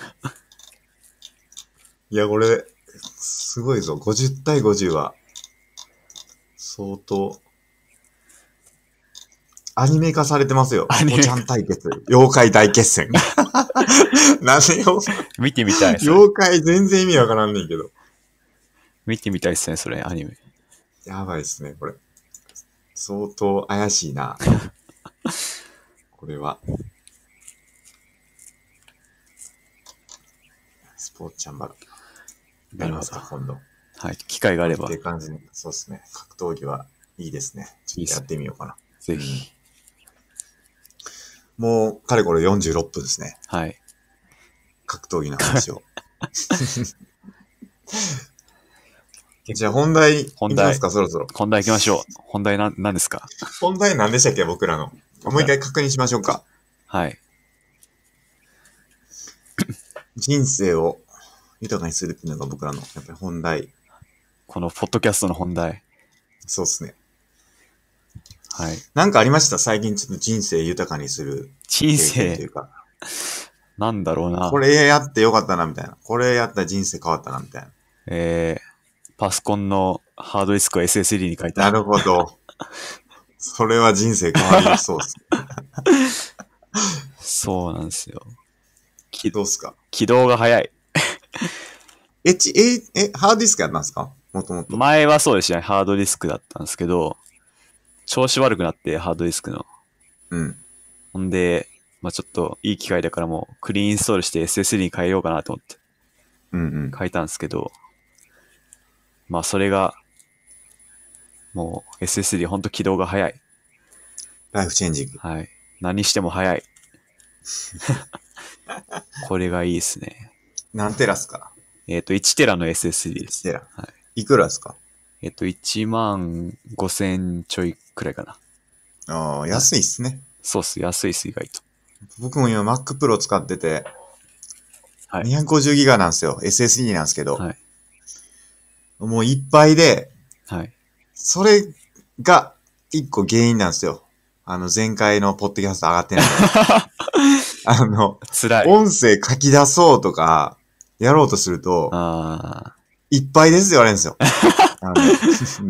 いや、これ、すごいぞ。50対50は、相当、アニメ化されてますよ。アニメおちゃん対決。妖怪大決戦。*laughs* 何を見てみたい。妖怪全然意味わからんねんけど。見てみたいっすね、それ、アニメ。やばいっすね、これ。相当怪しいな。*laughs* これは。スポーツチャンバやりますか、今度。はい、機会があれば。って感じそうっすね。格闘技はいいですね。ちょっとやってみようかな。いいぜひ。うんもう、かれこれ46分ですね。はい。格闘技の話を。*laughs* じゃあ本題いきますか、そろそろ。本題いきましょう。本題な、何ですか本題何でしたっけ、僕らの。もう一回確認しましょうか。はい。*coughs* 人生を豊かにするっていうのが僕らの、やっぱり本題。このポッドキャストの本題。そうですね。はい。なんかありました最近ちょっと人生豊かにする。人生というか。なんだろうな。これやってよかったな、みたいな。これやったら人生変わったな、みたいな。えー、パソコンのハードディスクを SSD に書いてある。なるほど。それは人生変わりそうですね。そうなんですよ。起動すか起動が早い。え、ち、え、え、ハードディスクやったんですかもともと。前はそうでしたね。ハードディスクだったんですけど、調子悪くなって、ハードディスクの。うん。ほんで、まあちょっといい機会だからもうクリーンインストールして SSD に変えようかなと思って。うんうん。変えたんですけど、まあそれが、もう SSD ほんと起動が早い。ライフチェンジング。はい。何しても早い。*laughs* これがいいですね。何テラスかえっ、ー、と、1テラの SSD です。1テラ。はい。いくらですかえっ、ー、と、1万5千ちょいくらいかな。ああ、安いっすね。そうっす、安いっす、意外と。僕も今 Mac Pro 使ってて、250ギガなんですよ。SSD なんですけど。はい、もういっぱいで、はい、それが一個原因なんですよ。あの、前回のポッドキャスト上がってない。*laughs* あの、辛い。音声書き出そうとか、やろうとすると、いっぱいですよ、あれですよ。*laughs* あの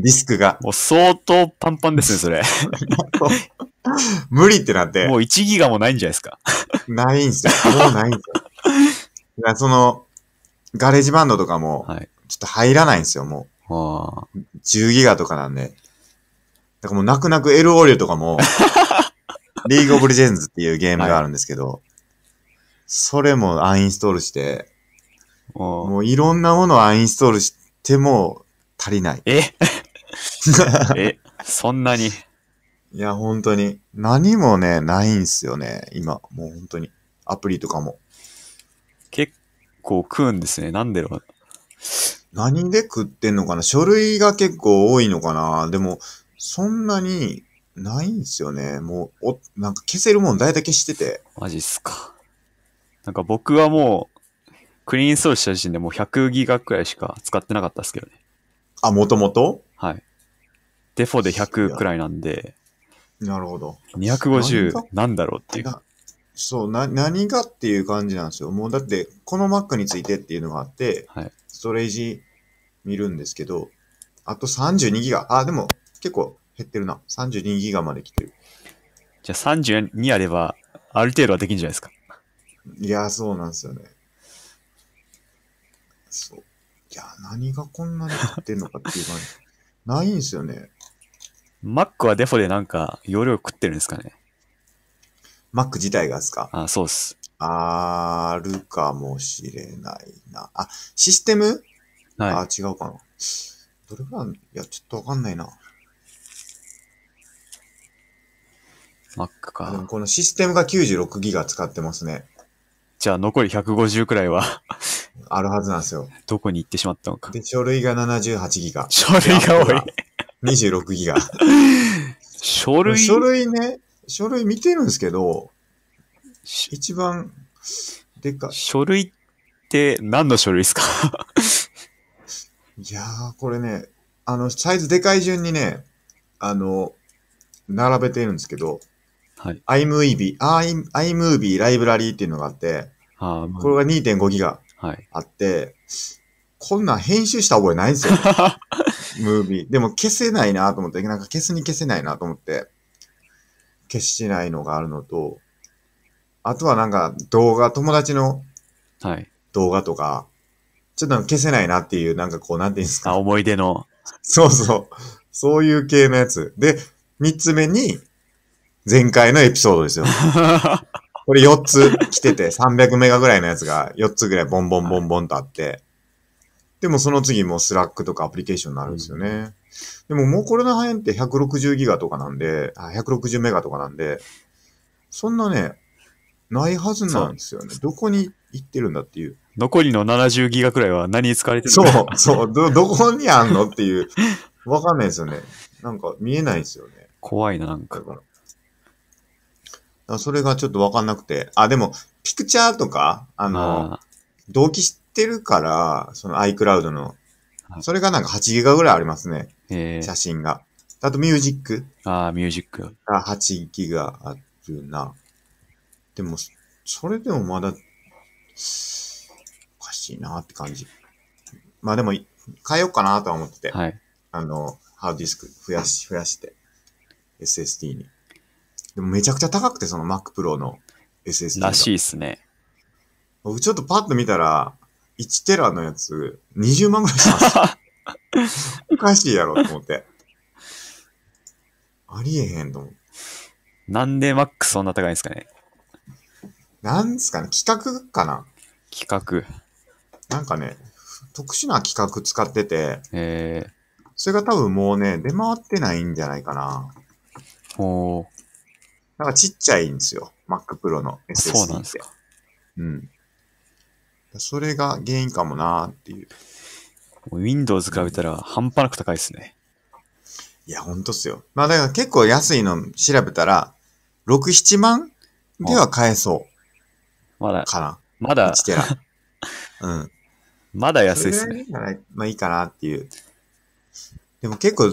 リスクが。もう相当パンパンですね、それ。無理ってなって。もう1ギガもないんじゃないですか。ないんですよ。もうないんですよ。いやその、ガレージバンドとかも、はい。ちょっと入らないんですよ、もはあ。う。10ギガとかなんで。だからもう泣く泣くエルオーリュとかも、リーグオブレジェンズっていうゲームがあるんですけど、それもアンインストールして、もういろんなものをアンインストールしても足りない。え *laughs* え、そんなにいや、本当に。何もね、ないんすよね。今、もう本当に。アプリとかも。結構食うんですね。なんでろう。何で食ってんのかな書類が結構多いのかなでも、そんなにないんすよね。もう、お、なんか消せるもん大体消してて。マジっすか。なんか僕はもう、クリーンインストールした時点でもう100ギガくらいしか使ってなかったですけどね。あ、もともとはい。デフォで100くらいなんで、なるほど。250なんだろうっていう。そう、な、何がっていう感じなんですよ。もうだって、この Mac についてっていうのがあって、はいストレージ見るんですけど、あと32ギガ。あ、でも結構減ってるな。32ギガまで来てる。じゃあ32あれば、ある程度はできるんじゃないですか。いや、そうなんですよね。そう。いや、何がこんなに買ってんのかっていう感じ。*laughs* ないんですよね。Mac はデフォでなんか容量食ってるんですかね。Mac 自体がですかあ、そうっす。あるかもしれないな。あ、システムはい。あ、違うかな。どれぐらいいや、ちょっとわかんないな。Mac か。このシステムが96ギガ使ってますね。じゃあ残り150くらいはあるはずなんですよ。どこに行ってしまったのか。で、書類が78ギガ。書類が多い。26ギガ。書類書類ね、書類見てるんですけど、一番、でかい。書類って何の書類ですかいやー、これね、あの、サイズでかい順にね、あの、並べてるんですけど、はい、iMovie、iMovie ライブラリーっていうのがあって、これが2.5ギガあって、はい、こんなん編集した覚えないんですよ。ムービー。でも消せないなと思って、なんか消すに消せないなと思って、消してないのがあるのと、あとはなんか動画、友達の動画とか、はい、ちょっと消せないなっていう、なんかこう、なんていうんですか。思い出の。そうそう。そういう系のやつ。で、三つ目に、前回のエピソードですよ。*laughs* これ4つ来てて、300メガぐらいのやつが4つぐらいボンボンボンボンとあって、でもその次もスラックとかアプリケーションになるんですよね。でももうこれの早いって160ギガとかなんで、160メガとかなんで、そんなね、ないはずなんですよね。どこに行ってるんだっていう。残りの70ギガくらいは何に使われてるのそう、そう、ど、どこにあんのっていう。わかんないですよね。なんか見えないですよね。怖いな、なんか。だからそれがちょっとわかんなくて。あ、でも、ピクチャーとか、あの、あ同期してるから、その iCloud の、それがなんか8ギガぐらいありますね。写真が。あとミュージック。ああ、ミュージック。が8ギガあるな。でも、それでもまだ、おかしいなって感じ。まあでも、変えようかなとは思ってて。はい。あの、ハードディスク増やし、増やして。SSD に。でもめちゃくちゃ高くて、その Mac Pro の SSD らしいっすね。僕ちょっとパッと見たら、1テラのやつ、20万ぐらいします。*laughs* おかしいやろと思って。ありえへんと思って。なんで Mac そんな高いんですかねなんですかね企画かな企画。なんかね、特殊な企画使ってて、えそれが多分もうね、出回ってないんじゃないかな。ほう。なんかちっちゃいんですよ。Mac Pro の SSD って。そうなんですか。うん。それが原因かもなーっていう。Windows 比べたら半端なく高いですね。いや、ほんとっすよ。まあだから結構安いの調べたら、6、7万では買えそう。まだ。かな。まだ。1テラ。*laughs* うん。まだ安いっすね。まあいいかなっていう。でも結構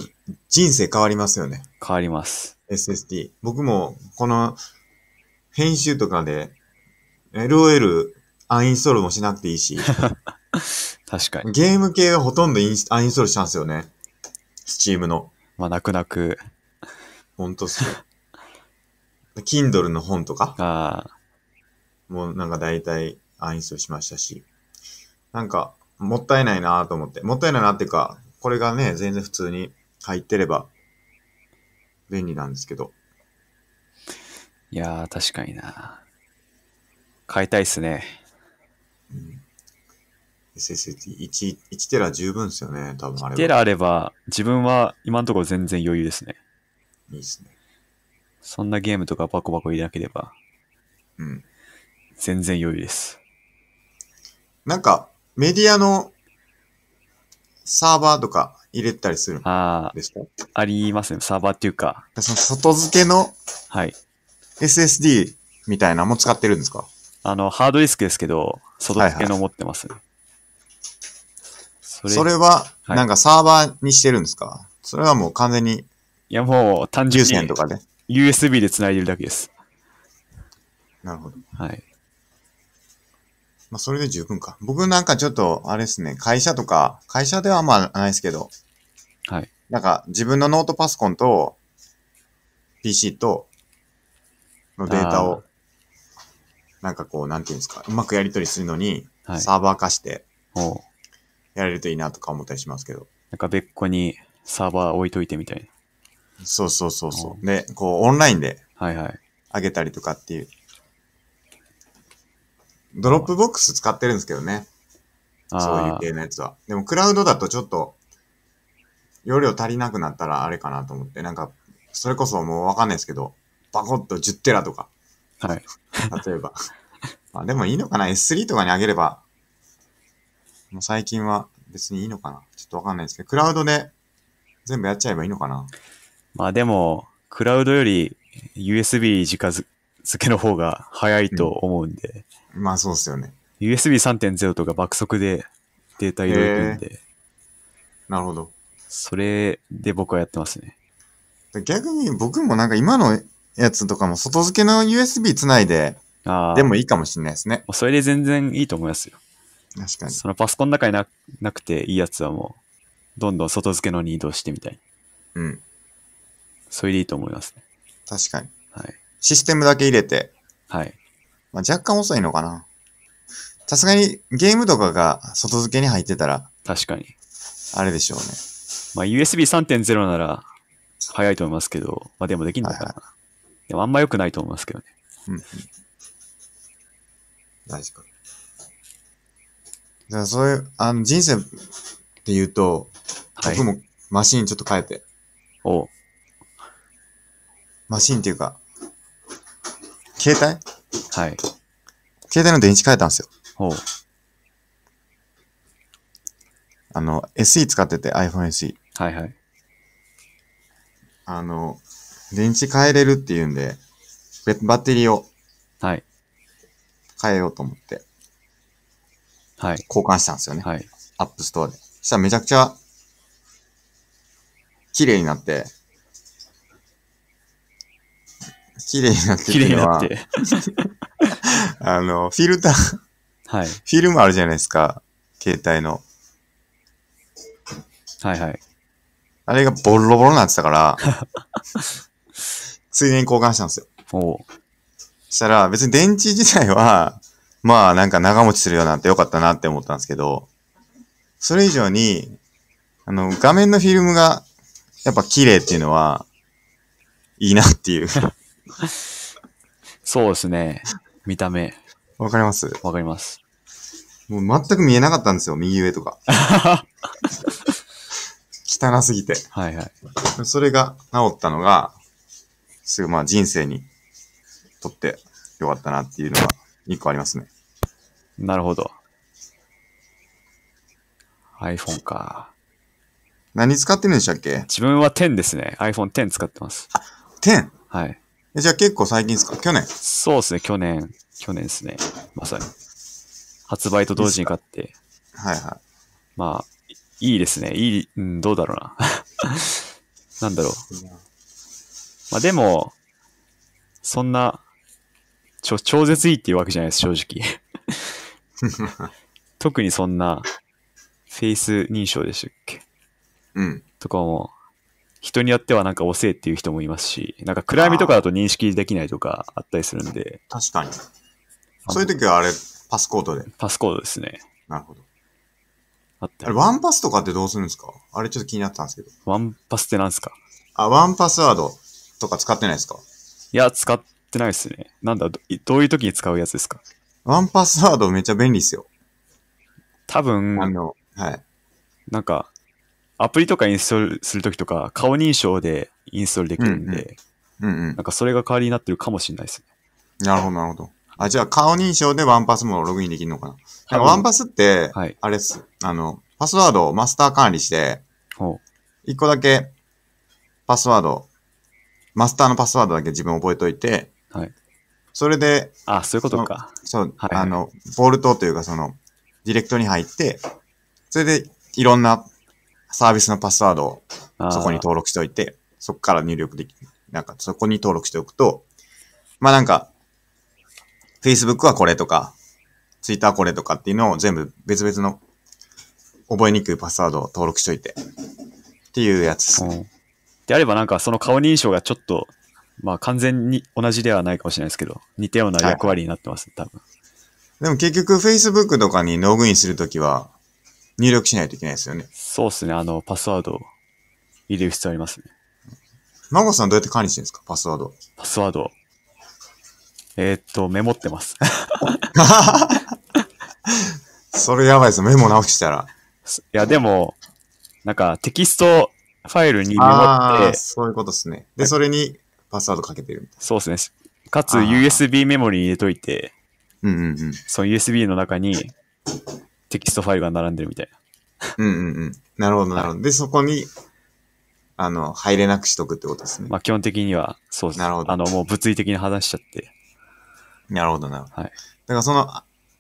人生変わりますよね。変わります。SSD。僕も、この、編集とかで、LOL アンインストールもしなくていいし。*laughs* 確かに。ゲーム系はほとんどインアンインストールしたんですよね。スチームの。まあ、泣く泣く。ほんとっすよ。Kindle の本とか。ああ。もうなんか大体アンインストールしましたし。なんか、もったいないなと思って。もったいないなっていうか、これがね、全然普通に入ってれば、便利なんですけど。いやー、確かにな。買いたいっすね。うん、SSD1、1テラ十分っすよね、多分あれは。1テラあれば、自分は今のところ全然余裕ですね。いいっすね。そんなゲームとかバコバコ入れなければ。うん。全然余裕です。なんか、メディアのサーバーとか入れたりするんあですかあ、ありますね。サーバーっていうか。その外付けのはい。SSD みたいなのも使ってるんですかあの、ハードディスクですけど、外付けの持ってますね、はいはい、それは、なんかサーバーにしてるんですか、はい、それはもう完全に。いや、もう単純に。線とかで。USB で繋いでるだけです。なるほど。はい。まあ、それで十分か。僕なんかちょっと、あれですね、会社とか、会社ではあんまないですけど、はい。なんか、自分のノートパソコンと、PC と、のデータを、なんかこう、なんていうんですか、うまくやり取りするのに、サーバー化して、やれるといいなとか思ったりしますけど。なんか別個にサーバー置いといてみたいな。そうそうそうそう。で、こう、オンラインで、はいはい。あげたりとかっていう。ドロップボックス使ってるんですけどね。そういう系のやつは。でも、クラウドだとちょっと、容量足りなくなったらあれかなと思って、なんか、それこそもうわかんないですけど、バコッと10テラとか。はい。例えば。*laughs* まあでもいいのかな ?S3 とかにあげれば、もう最近は別にいいのかなちょっとわかんないですけど、クラウドで全部やっちゃえばいいのかなまあでも、クラウドより USB 直付けの方が早いと思うんで。うん、まあそうですよね。USB3.0 とか爆速でデータ入れるんで。なるほど。それで僕はやってますね。逆に僕もなんか今のやつとかも外付けの USB つないで、あでもいいかもしれないですね。それで全然いいと思いますよ。確かに。そのパソコンの中にななくていいやつはもう、どんどん外付けのに移動してみたい。うん。それでいいと思いますね。確かに。はい。システムだけ入れて。はい。まあ、若干遅いのかな。さすがにゲームとかが外付けに入ってたら。確かに。あれでしょうね。まあ、USB3.0 なら早いと思いますけど、まあ、でもできんいかな。はいはい、でもあんま良くないと思いますけどね。うん。大丈夫。じゃあ、そういう、あの、人生って言うと、はい、僕もマシンちょっと変えて。おマシンっていうか、携帯はい。携帯の電池変えたんですよ。おあの、SE 使ってて、iPhone SE。はいはい。あの、電池変えれるっていうんで、バッテリーをはい。変えようと思って、はい。交換したんですよね。はい。アップストアで。そしたらめちゃくちゃ、綺麗になって、綺麗になって綺麗いになって。*laughs* あの、フィルター、フはい。ィルムあるじゃないですか。携帯の。はいはい。あれがボロボロになってたから、*laughs* ついでに交換したんですよ。おうしたら、別に電池自体は、まあなんか長持ちするようになってよかったなって思ったんですけど、それ以上に、あの、画面のフィルムが、やっぱ綺麗っていうのは、いいなっていう。*laughs* そうですね。見た目、わかりますわかります。もう全く見えなかったんですよ、右上とか。*laughs* 汚すぎて。はいはい。それが治ったのが、すごいまあ人生にとってよかったなっていうのが一個ありますね。なるほど。iPhone か。何使ってるんでしたっけ自分は10ですね。iPhone 10使ってます。あ、10? はい。じゃあ結構最近ですか去年そうですね、去年。去年ですね。まさに。発売と同時に買って。はいはい。まあ、いいですね。いい、うん、どうだろうな。*laughs* なんだろう。まあでも、そんな、ちょ、超絶いいっていうわけじゃないです、正直。*laughs* 特にそんな、フェイス認証でしたっけうん。とかも、人によってはなんか遅えっていう人もいますし、なんか暗闇とかだと認識できないとかあったりするんで。確かに。そういう時はあれ、パスコードで。パスコードですね。なるほど。あっあれ、ワンパスとかってどうするんですかあれちょっと気になったんですけど。ワンパスってなんですかあ、ワンパスワードとか使ってないですかいや、使ってないですね。なんだど、どういう時に使うやつですかワンパスワードめっちゃ便利っすよ。多分、あの、はい。なんか、アプリとかインストールするときとか、顔認証でインストールできるんで、うんうん、うんうん、なんかそれが代わりになってるかもしれないですね。なるほど、なるほど。あ、じゃあ顔認証でワンパスもログインできるのかな。かワンパスって、はい、あれっす。あの、パスワードをマスター管理して、一個だけパスワード、マスターのパスワードだけ自分覚えといて、はい、それで、あ、そういうことか。そう、はい、あの、ボルトというかその、ディレクトに入って、それでいろんなサービスのパスワードをそこに登録しておいて、そこから入力でき、なんかそこに登録しておくと、まあなんか、Facebook はこれとか、Twitter これとかっていうのを全部別々の覚えにくいパスワードを登録しといてっていうやつですね。であればなんかその顔認証がちょっと、まあ完全に同じではないかもしれないですけど、似たような役割になってます、ね、はい、多分。でも結局 Facebook とかにログインするときは入力しないといけないですよね。そうですね。あの、パスワードを入れる必要ありますね。マゴさんどうやって管理してるんですかパスワード。パスワード。えー、っと、メモってます。*laughs* それやばいです。メモ直したら。いや、でも、なんかテキストファイルにメモって。そういうことですね。で、それにパスワードかけてるそうですね。かつ USB メモリに入れといて、うんうんうん。その USB の中にテキストファイルが並んでるみたいな。うんうんうん。なるほど、なるほど。で、そこに、あの、入れなくしとくってことですね。まあ基本的には、そうです。なるほど。あの、もう物理的に話しちゃって。なるほどな。はい。だからその、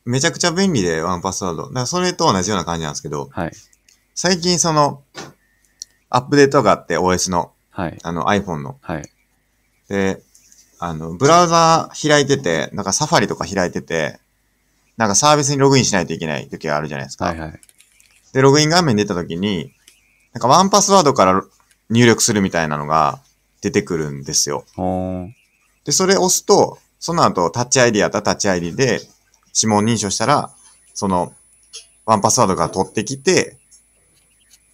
めちゃくちゃ便利で、ワンパスワード。だからそれと同じような感じなんですけど、はい。最近その、アップデートがあって、OS の、はい。あの iPhone の。はい。で、あの、ブラウザー開いてて、なんかサファリとか開いてて、なんかサービスにログインしないといけない時があるじゃないですか。はいはい。で、ログイン画面出た時に、なんかワンパスワードから入力するみたいなのが出てくるんですよ。ほーん。で、それ押すと、その後、タッチ ID やったらタッチ ID で指紋認証したら、その、ワンパスワードから取ってきて、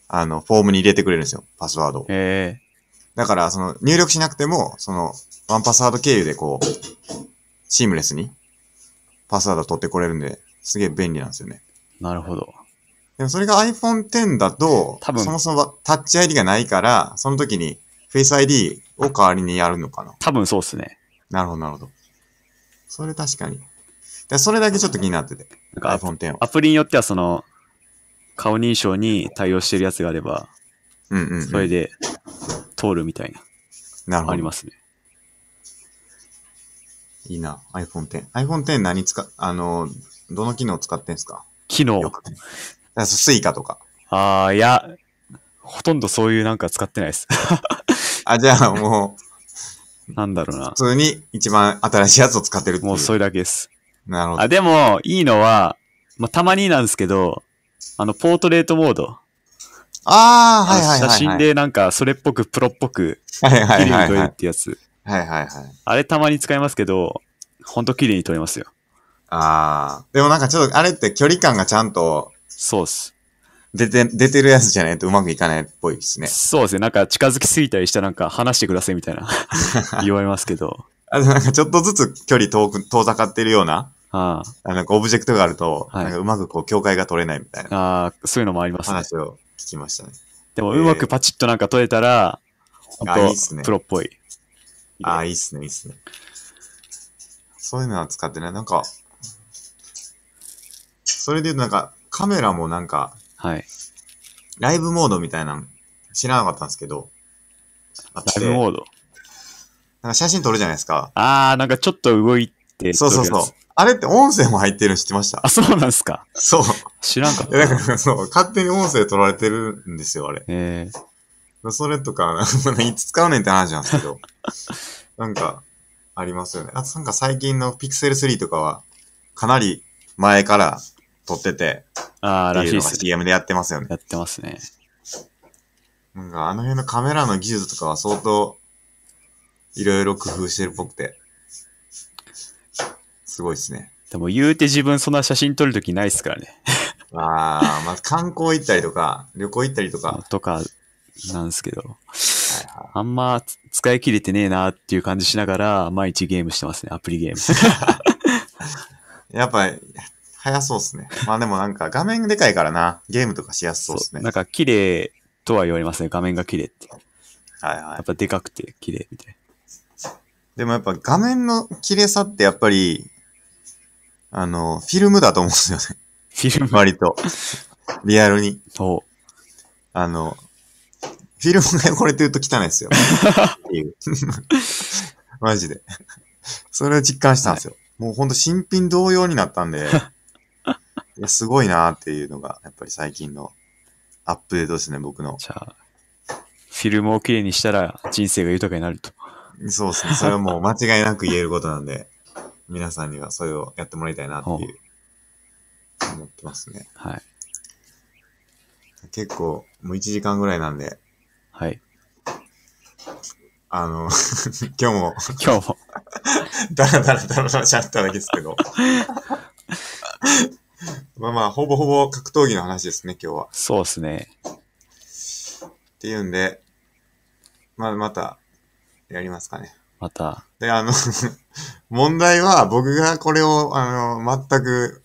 あの、フォームに入れてくれるんですよ、パスワードを。へだから、その、入力しなくても、その、ワンパスワード経由でこう、シームレスに、パスワード取ってこれるんで、すげえ便利なんですよね。なるほど。でもそれが iPhone X だと、多分そもそもタッチ ID がないから、その時に Face ID を代わりにやるのかな。多分そうっすね。なるほど、なるほど。それ確かに。だそれだけちょっと気になってて。なんか iPhone X アプリによってはその、顔認証に対応してるやつがあれば、うんうん、うん、それで通るみたいな。なるほど。ありますね。いいな、iPhone X。iPhone X 何使、あの、どの機能使ってんすか機能スイカとか。ああ、いや、ほとんどそういうなんか使ってないです。あ、じゃあもう、なんだろうな。普通に一番新しいやつを使ってるっていう。もうそれだけです。なるほど。あ、でも、いいのは、まあ、たまになんですけど、あの、ポートレートモード。ああ、はい、はいはいはい写真でなんか、それっぽく、プロっぽく、はいはいはい。綺麗に撮れるってやつ。はいはいはい。あれたまに使いますけど、ほんと綺麗に撮れますよ。ああ。でもなんかちょっと、あれって距離感がちゃんと、そうっす。出て、出てるやつじゃないとうまくいかないっぽいですね。そうですね。なんか近づきすぎたりしたらなんか話してくださいみたいな *laughs* 言われますけど。あとなんかちょっとずつ距離遠く、遠ざかってるような、ああなんかオブジェクトがあると、はい、なんかうまくこう境界が取れないみたいな。ああ、そういうのもありますね。話を聞きましたね。でもうまくパチッとなんか取れたら、えー、本当、ね、プロっぽい。ああ、いいっすね、いいっすね。そういうのは使ってね、なんか、それで言うとなんか、カメラもなんか、はい。ライブモードみたいなの知らなかったんですけど、ライブモード。なんか写真撮るじゃないですか。あー、なんかちょっと動いて。そうそうそう。。あれって音声も入ってるの知ってましたあ、そうなんすか。そう。知らんかった。や、かそう、勝手に音声取られてるんですよ、あれ。えー、それとか、いつ使うねんって話なんですけど。*laughs* なんか、ありますよね。あとなんか最近の Pixel 3とかは、かなり前から撮ってて、ああ、らしいです、ね。CM でやってますよね。やってますね。なんかあの辺のカメラの技術とかは相当、いろいろ工夫してるっぽくて、すごいですね。でも言うて自分そんな写真撮るときないっすからね。ああ、まあ観光行ったりとか、旅行行ったりとか。とか、なんですけど。はいはい、あんま使い切れてねえなっていう感じしながら、毎日ゲームしてますね、アプリゲーム。*laughs* やっぱ、早そうっすね。まあでもなんか画面でかいからな、ゲームとかしやすそうっすね。なんか綺麗とは言われますね。画面が綺麗って。はいはい。やっぱでかくて綺麗みたいな。でもやっぱ画面の綺麗さってやっぱり、あの、フィルムだと思うんですよね。フィルム割と。リアルに。そう。あの、フィルムが汚れてると汚いですよ。*laughs* マジで。それを実感したんですよ。はい、もうほんと新品同様になったんで、や、すごいなーっていうのが、やっぱり最近のアップデートですね、僕の。じゃあ、フィルムをきれいにしたら人生が豊かになると。そうですね。それはもう間違いなく言えることなんで、皆さんにはそれをやってもらいたいなっていう、思ってますね。はい。結構、もう1時間ぐらいなんで。はい。あの、*laughs* 今日も。今日も。だらだらだらだらしゃっただけですけど。*laughs* *laughs* まあまあ、ほぼほぼ格闘技の話ですね、今日は。そうですね。っていうんで、まあまた、やりますかね。また。で、あの *laughs* 問題は僕がこれを、あの、全く、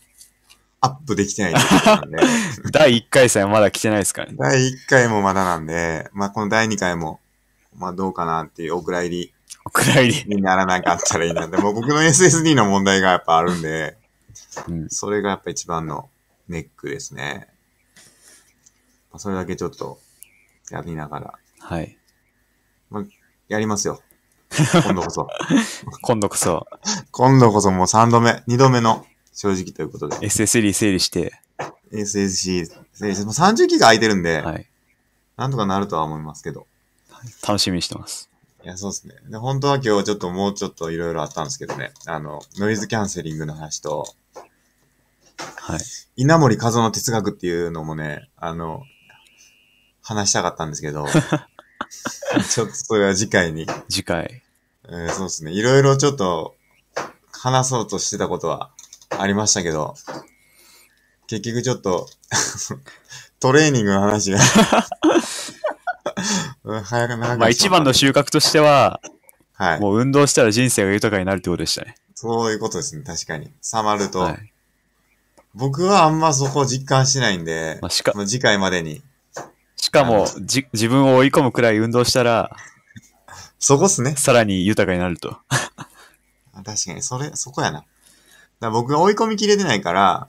アップできてないなんで。*laughs* 第1回さえまだ来てないですからね。第1回もまだなんで、まあこの第2回も、まあどうかなっていうお蔵入り。お蔵入り。にならなかったらいいなでも僕の SSD の問題がやっぱあるんで。うん、それがやっぱ一番のネックですね。まあ、それだけちょっとやりながら。はい。まあ、やりますよ。*laughs* 今度こそ。今度こそ。今度こそもう3度目、2度目の正直ということで。SSD 整理して。SSC 整理して、もう30ギが空いてるんで、はい、なんとかなるとは思いますけど。はい、楽しみにしてます。いや、そうですね。で、本当は今日ちょっともうちょっといろいろあったんですけどね。あの、ノイズキャンセリングの話と、はい。稲森和夫の哲学っていうのもね、あの、話したかったんですけど、*laughs* ちょっとそれは次回に。次回。えー、そうですね。いろいろちょっと話そうとしてたことはありましたけど、結局ちょっと *laughs* トレーニングの話が *laughs* 早くまあ一番の収穫としては、はい。もう運動したら人生が豊かになるってことでしたね。そういうことですね、確かに。サマルと、はい、僕はあんまそこ実感しないんで、まあ、しかも次回までに。しかも、じ、自分を追い込むくらい運動したら、そこっすね。さらに豊かになると。確かに、それ、そこやな。だ僕が追い込みきれてないから、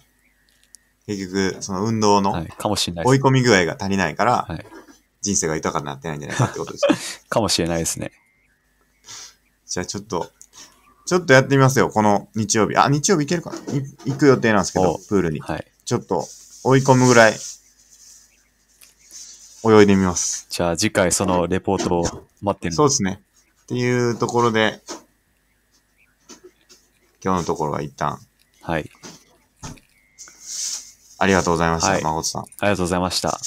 結局、その運動の、かもしれない、追い込み具合が足りないから、はい、人生が豊かになってないんじゃないかってことです、*laughs* かもしれないですね。じゃあちょっと、ちょっとやってみますよ、この日曜日。あ、日曜日行けるかな行く予定なんですけど、プールに。はい。ちょっと追い込むぐらい、泳いでみます。じゃあ次回そのレポートを待ってるそうですね。っていうところで、今日のところは一旦。はい。ありがとうございました、はい、誠さん。ありがとうございました。